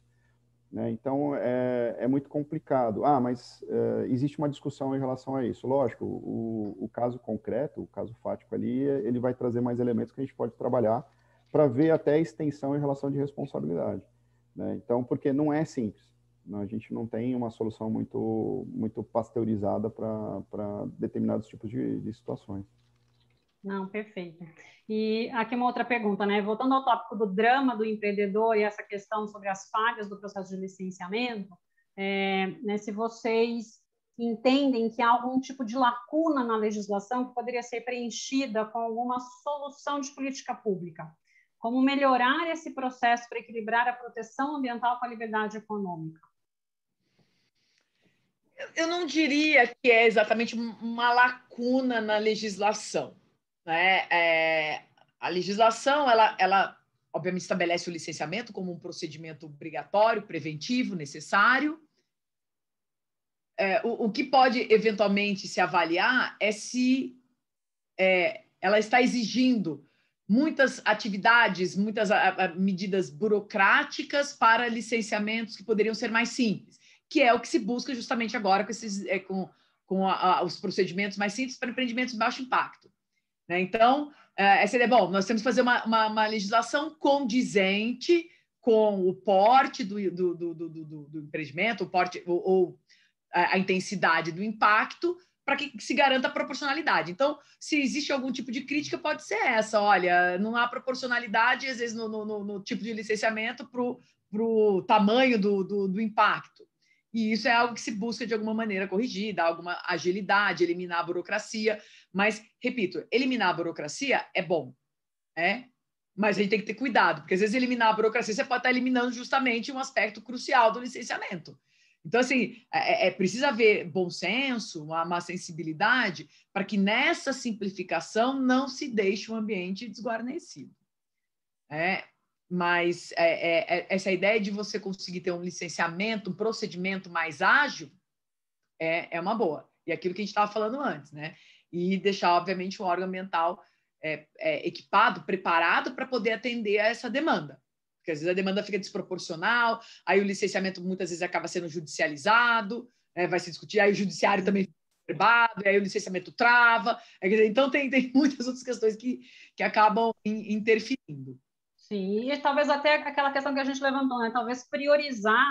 Né? Então, é, é, muito complicado. Ah, mas é, existe uma discussão em relação a isso. Lógico, o, o, caso concreto, o caso fático ali, é, ele vai trazer mais elementos que a gente pode trabalhar para ver até a extensão em relação de responsabilidade. Né? Então, porque não é simples. Né? A gente não tem uma solução muito, muito pasteurizada para determinados tipos de, de situações. Não, perfeito. E aqui uma outra pergunta, né? Voltando ao tópico do drama do empreendedor e essa questão sobre as falhas do processo de licenciamento, é, né, se vocês entendem que há algum tipo de lacuna na legislação que poderia ser preenchida com alguma solução de política pública. Como melhorar esse processo para equilibrar a proteção ambiental com a liberdade econômica? Eu não diria que é exatamente uma lacuna na legislação. Né? É, a legislação, ela, ela obviamente estabelece o licenciamento como um procedimento obrigatório, preventivo, necessário. É, o, o, que pode eventualmente se avaliar é se é, ela está exigindo muitas atividades, muitas a, a, medidas burocráticas para licenciamentos que poderiam ser mais simples, que é o que se busca justamente agora com, esses, é, com, com a, os procedimentos mais simples para empreendimentos de baixo impacto. Né? Então, é, essa ideia, bom, nós temos que fazer uma, uma, uma legislação condizente com o porte do, do, do, do empreendimento, o porte ou, ou a, intensidade do impacto, para que se garanta a proporcionalidade. Então, se existe algum tipo de crítica, pode ser essa: olha, não há proporcionalidade, às vezes, no, no, no tipo de licenciamento para o tamanho do, do, do, impacto. E isso é algo que se busca de alguma maneira corrigir, dar alguma agilidade, eliminar a burocracia. Mas, repito, eliminar a burocracia é bom, né? mas a gente tem que ter cuidado, porque às vezes eliminar a burocracia você pode estar eliminando justamente um aspecto crucial do licenciamento então, assim, é, é, é precisa haver bom senso, uma, uma sensibilidade, para que nessa simplificação não se deixe o um ambiente desguarnecido. É, mas é, é, é, essa ideia de você conseguir ter um licenciamento, um procedimento mais ágil, é, é uma boa. E aquilo que a gente estava falando antes, né? E deixar, obviamente, um órgão ambiental é, é equipado, preparado para poder atender a essa demanda porque às vezes a demanda fica desproporcional, aí o licenciamento muitas vezes acaba sendo judicializado, é, vai se discutir, aí o judiciário uhum. também fica verbado, aí o licenciamento trava. É, então, tem, tem muitas outras questões que, que acabam interferindo. Sim, e talvez até aquela questão que a gente levantou, né? Talvez priorizar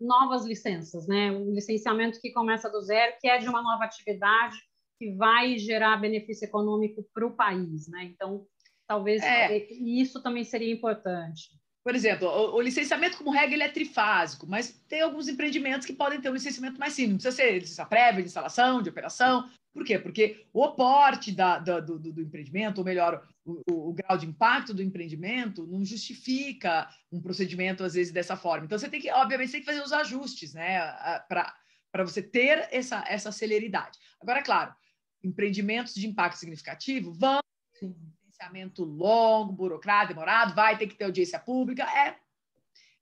novas licenças, né? Um licenciamento que começa do zero, que é de uma nova atividade, que vai gerar benefício econômico para o país, né? Então, talvez é. isso também seria importante por exemplo, o, o, licenciamento como regra ele é trifásico, mas tem alguns empreendimentos que podem ter um licenciamento mais simples. Não precisa ser a prévia, de instalação, de operação. Por quê? Porque o porte da, da, do, do, empreendimento, ou melhor, o, o, o, grau de impacto do empreendimento, não justifica um procedimento, às vezes, dessa forma. Então, você tem que, obviamente, tem que fazer os ajustes, né, para você ter essa, essa celeridade. Agora, é claro, empreendimentos de impacto significativo vão licenciamento longo, burocrático, demorado, vai ter que ter audiência pública. É,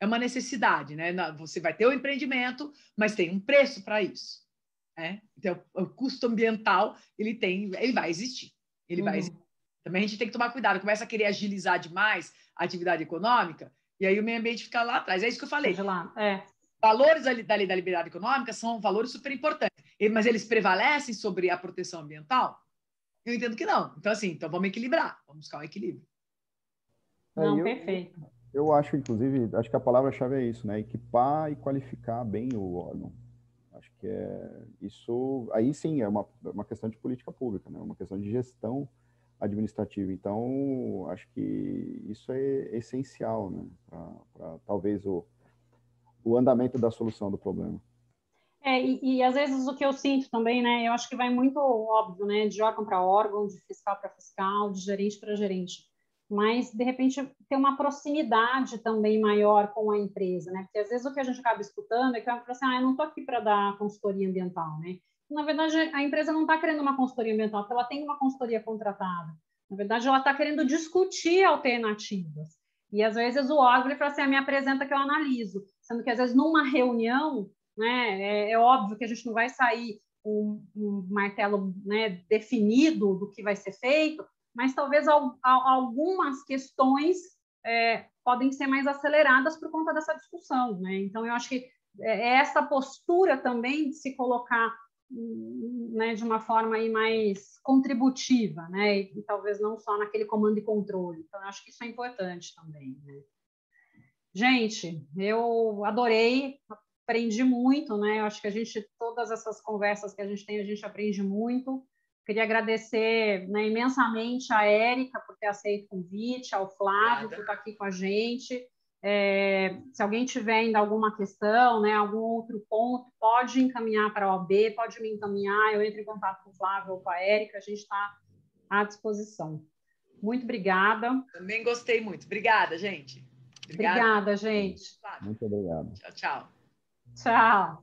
é uma necessidade, né? Você vai ter o empreendimento, mas tem um preço para isso. Né? Então, o custo ambiental ele tem, ele vai existir. Ele uhum. vai existir. Também a gente tem que tomar cuidado, começa a querer agilizar demais a atividade econômica, e aí o meio ambiente fica lá atrás. É isso que eu falei. lá, é. Valores ali da, da liberdade econômica são valores super importantes, mas eles prevalecem sobre a proteção ambiental? Eu entendo que não. Então, assim, então vamos equilibrar, vamos buscar um equilíbrio. Não, eu, perfeito. Eu acho, inclusive, acho que a palavra-chave é isso, né? Equipar e qualificar bem o órgão. Acho que é isso. Aí sim é uma, é uma questão de política pública, né? É uma questão de gestão administrativa. Então, acho que isso é essencial, né? Para talvez o, o andamento da solução do problema. É, e, e, às vezes o que eu sinto também, né? Eu acho que vai muito óbvio, né? De órgão para órgão, de fiscal para fiscal, de gerente para gerente. Mas, de repente, ter uma proximidade também maior com a empresa, né? Porque às vezes o que a gente acaba escutando é que é assim, ah, eu não estou aqui para dar consultoria ambiental, né? Na verdade, a empresa não está querendo uma consultoria ambiental, porque ela tem uma consultoria contratada. Na verdade, ela está querendo discutir alternativas. E às vezes o órgão ele fala assim: ah, me apresenta que eu analiso. Sendo que às vezes numa reunião né? É, é óbvio que a gente não vai sair com um, martelo né, definido do que vai ser feito, mas talvez al algumas questões é, podem ser mais aceleradas por conta dessa discussão. Né? Então, eu acho que é, é essa postura também de se colocar né, de uma forma aí mais contributiva, né, e, talvez não só naquele comando e controle. Então, acho que isso é importante também. Né? Gente, eu adorei aprendi muito, né? Eu acho que a gente, todas essas conversas que a gente tem, a gente aprende muito. Queria agradecer né, imensamente a Érica por ter aceito o convite, ao Flávio Nada. por estar aqui com a gente. É, se alguém tiver ainda alguma questão, né, algum outro ponto, pode encaminhar para a OAB, pode me encaminhar, eu entro em contato com o Flávio ou com a Érica, a gente está à disposição. Muito obrigada. Também gostei muito. Obrigada, gente. Obrigada, obrigada gente. Muito obrigado. Tchau, tchau. Tchau.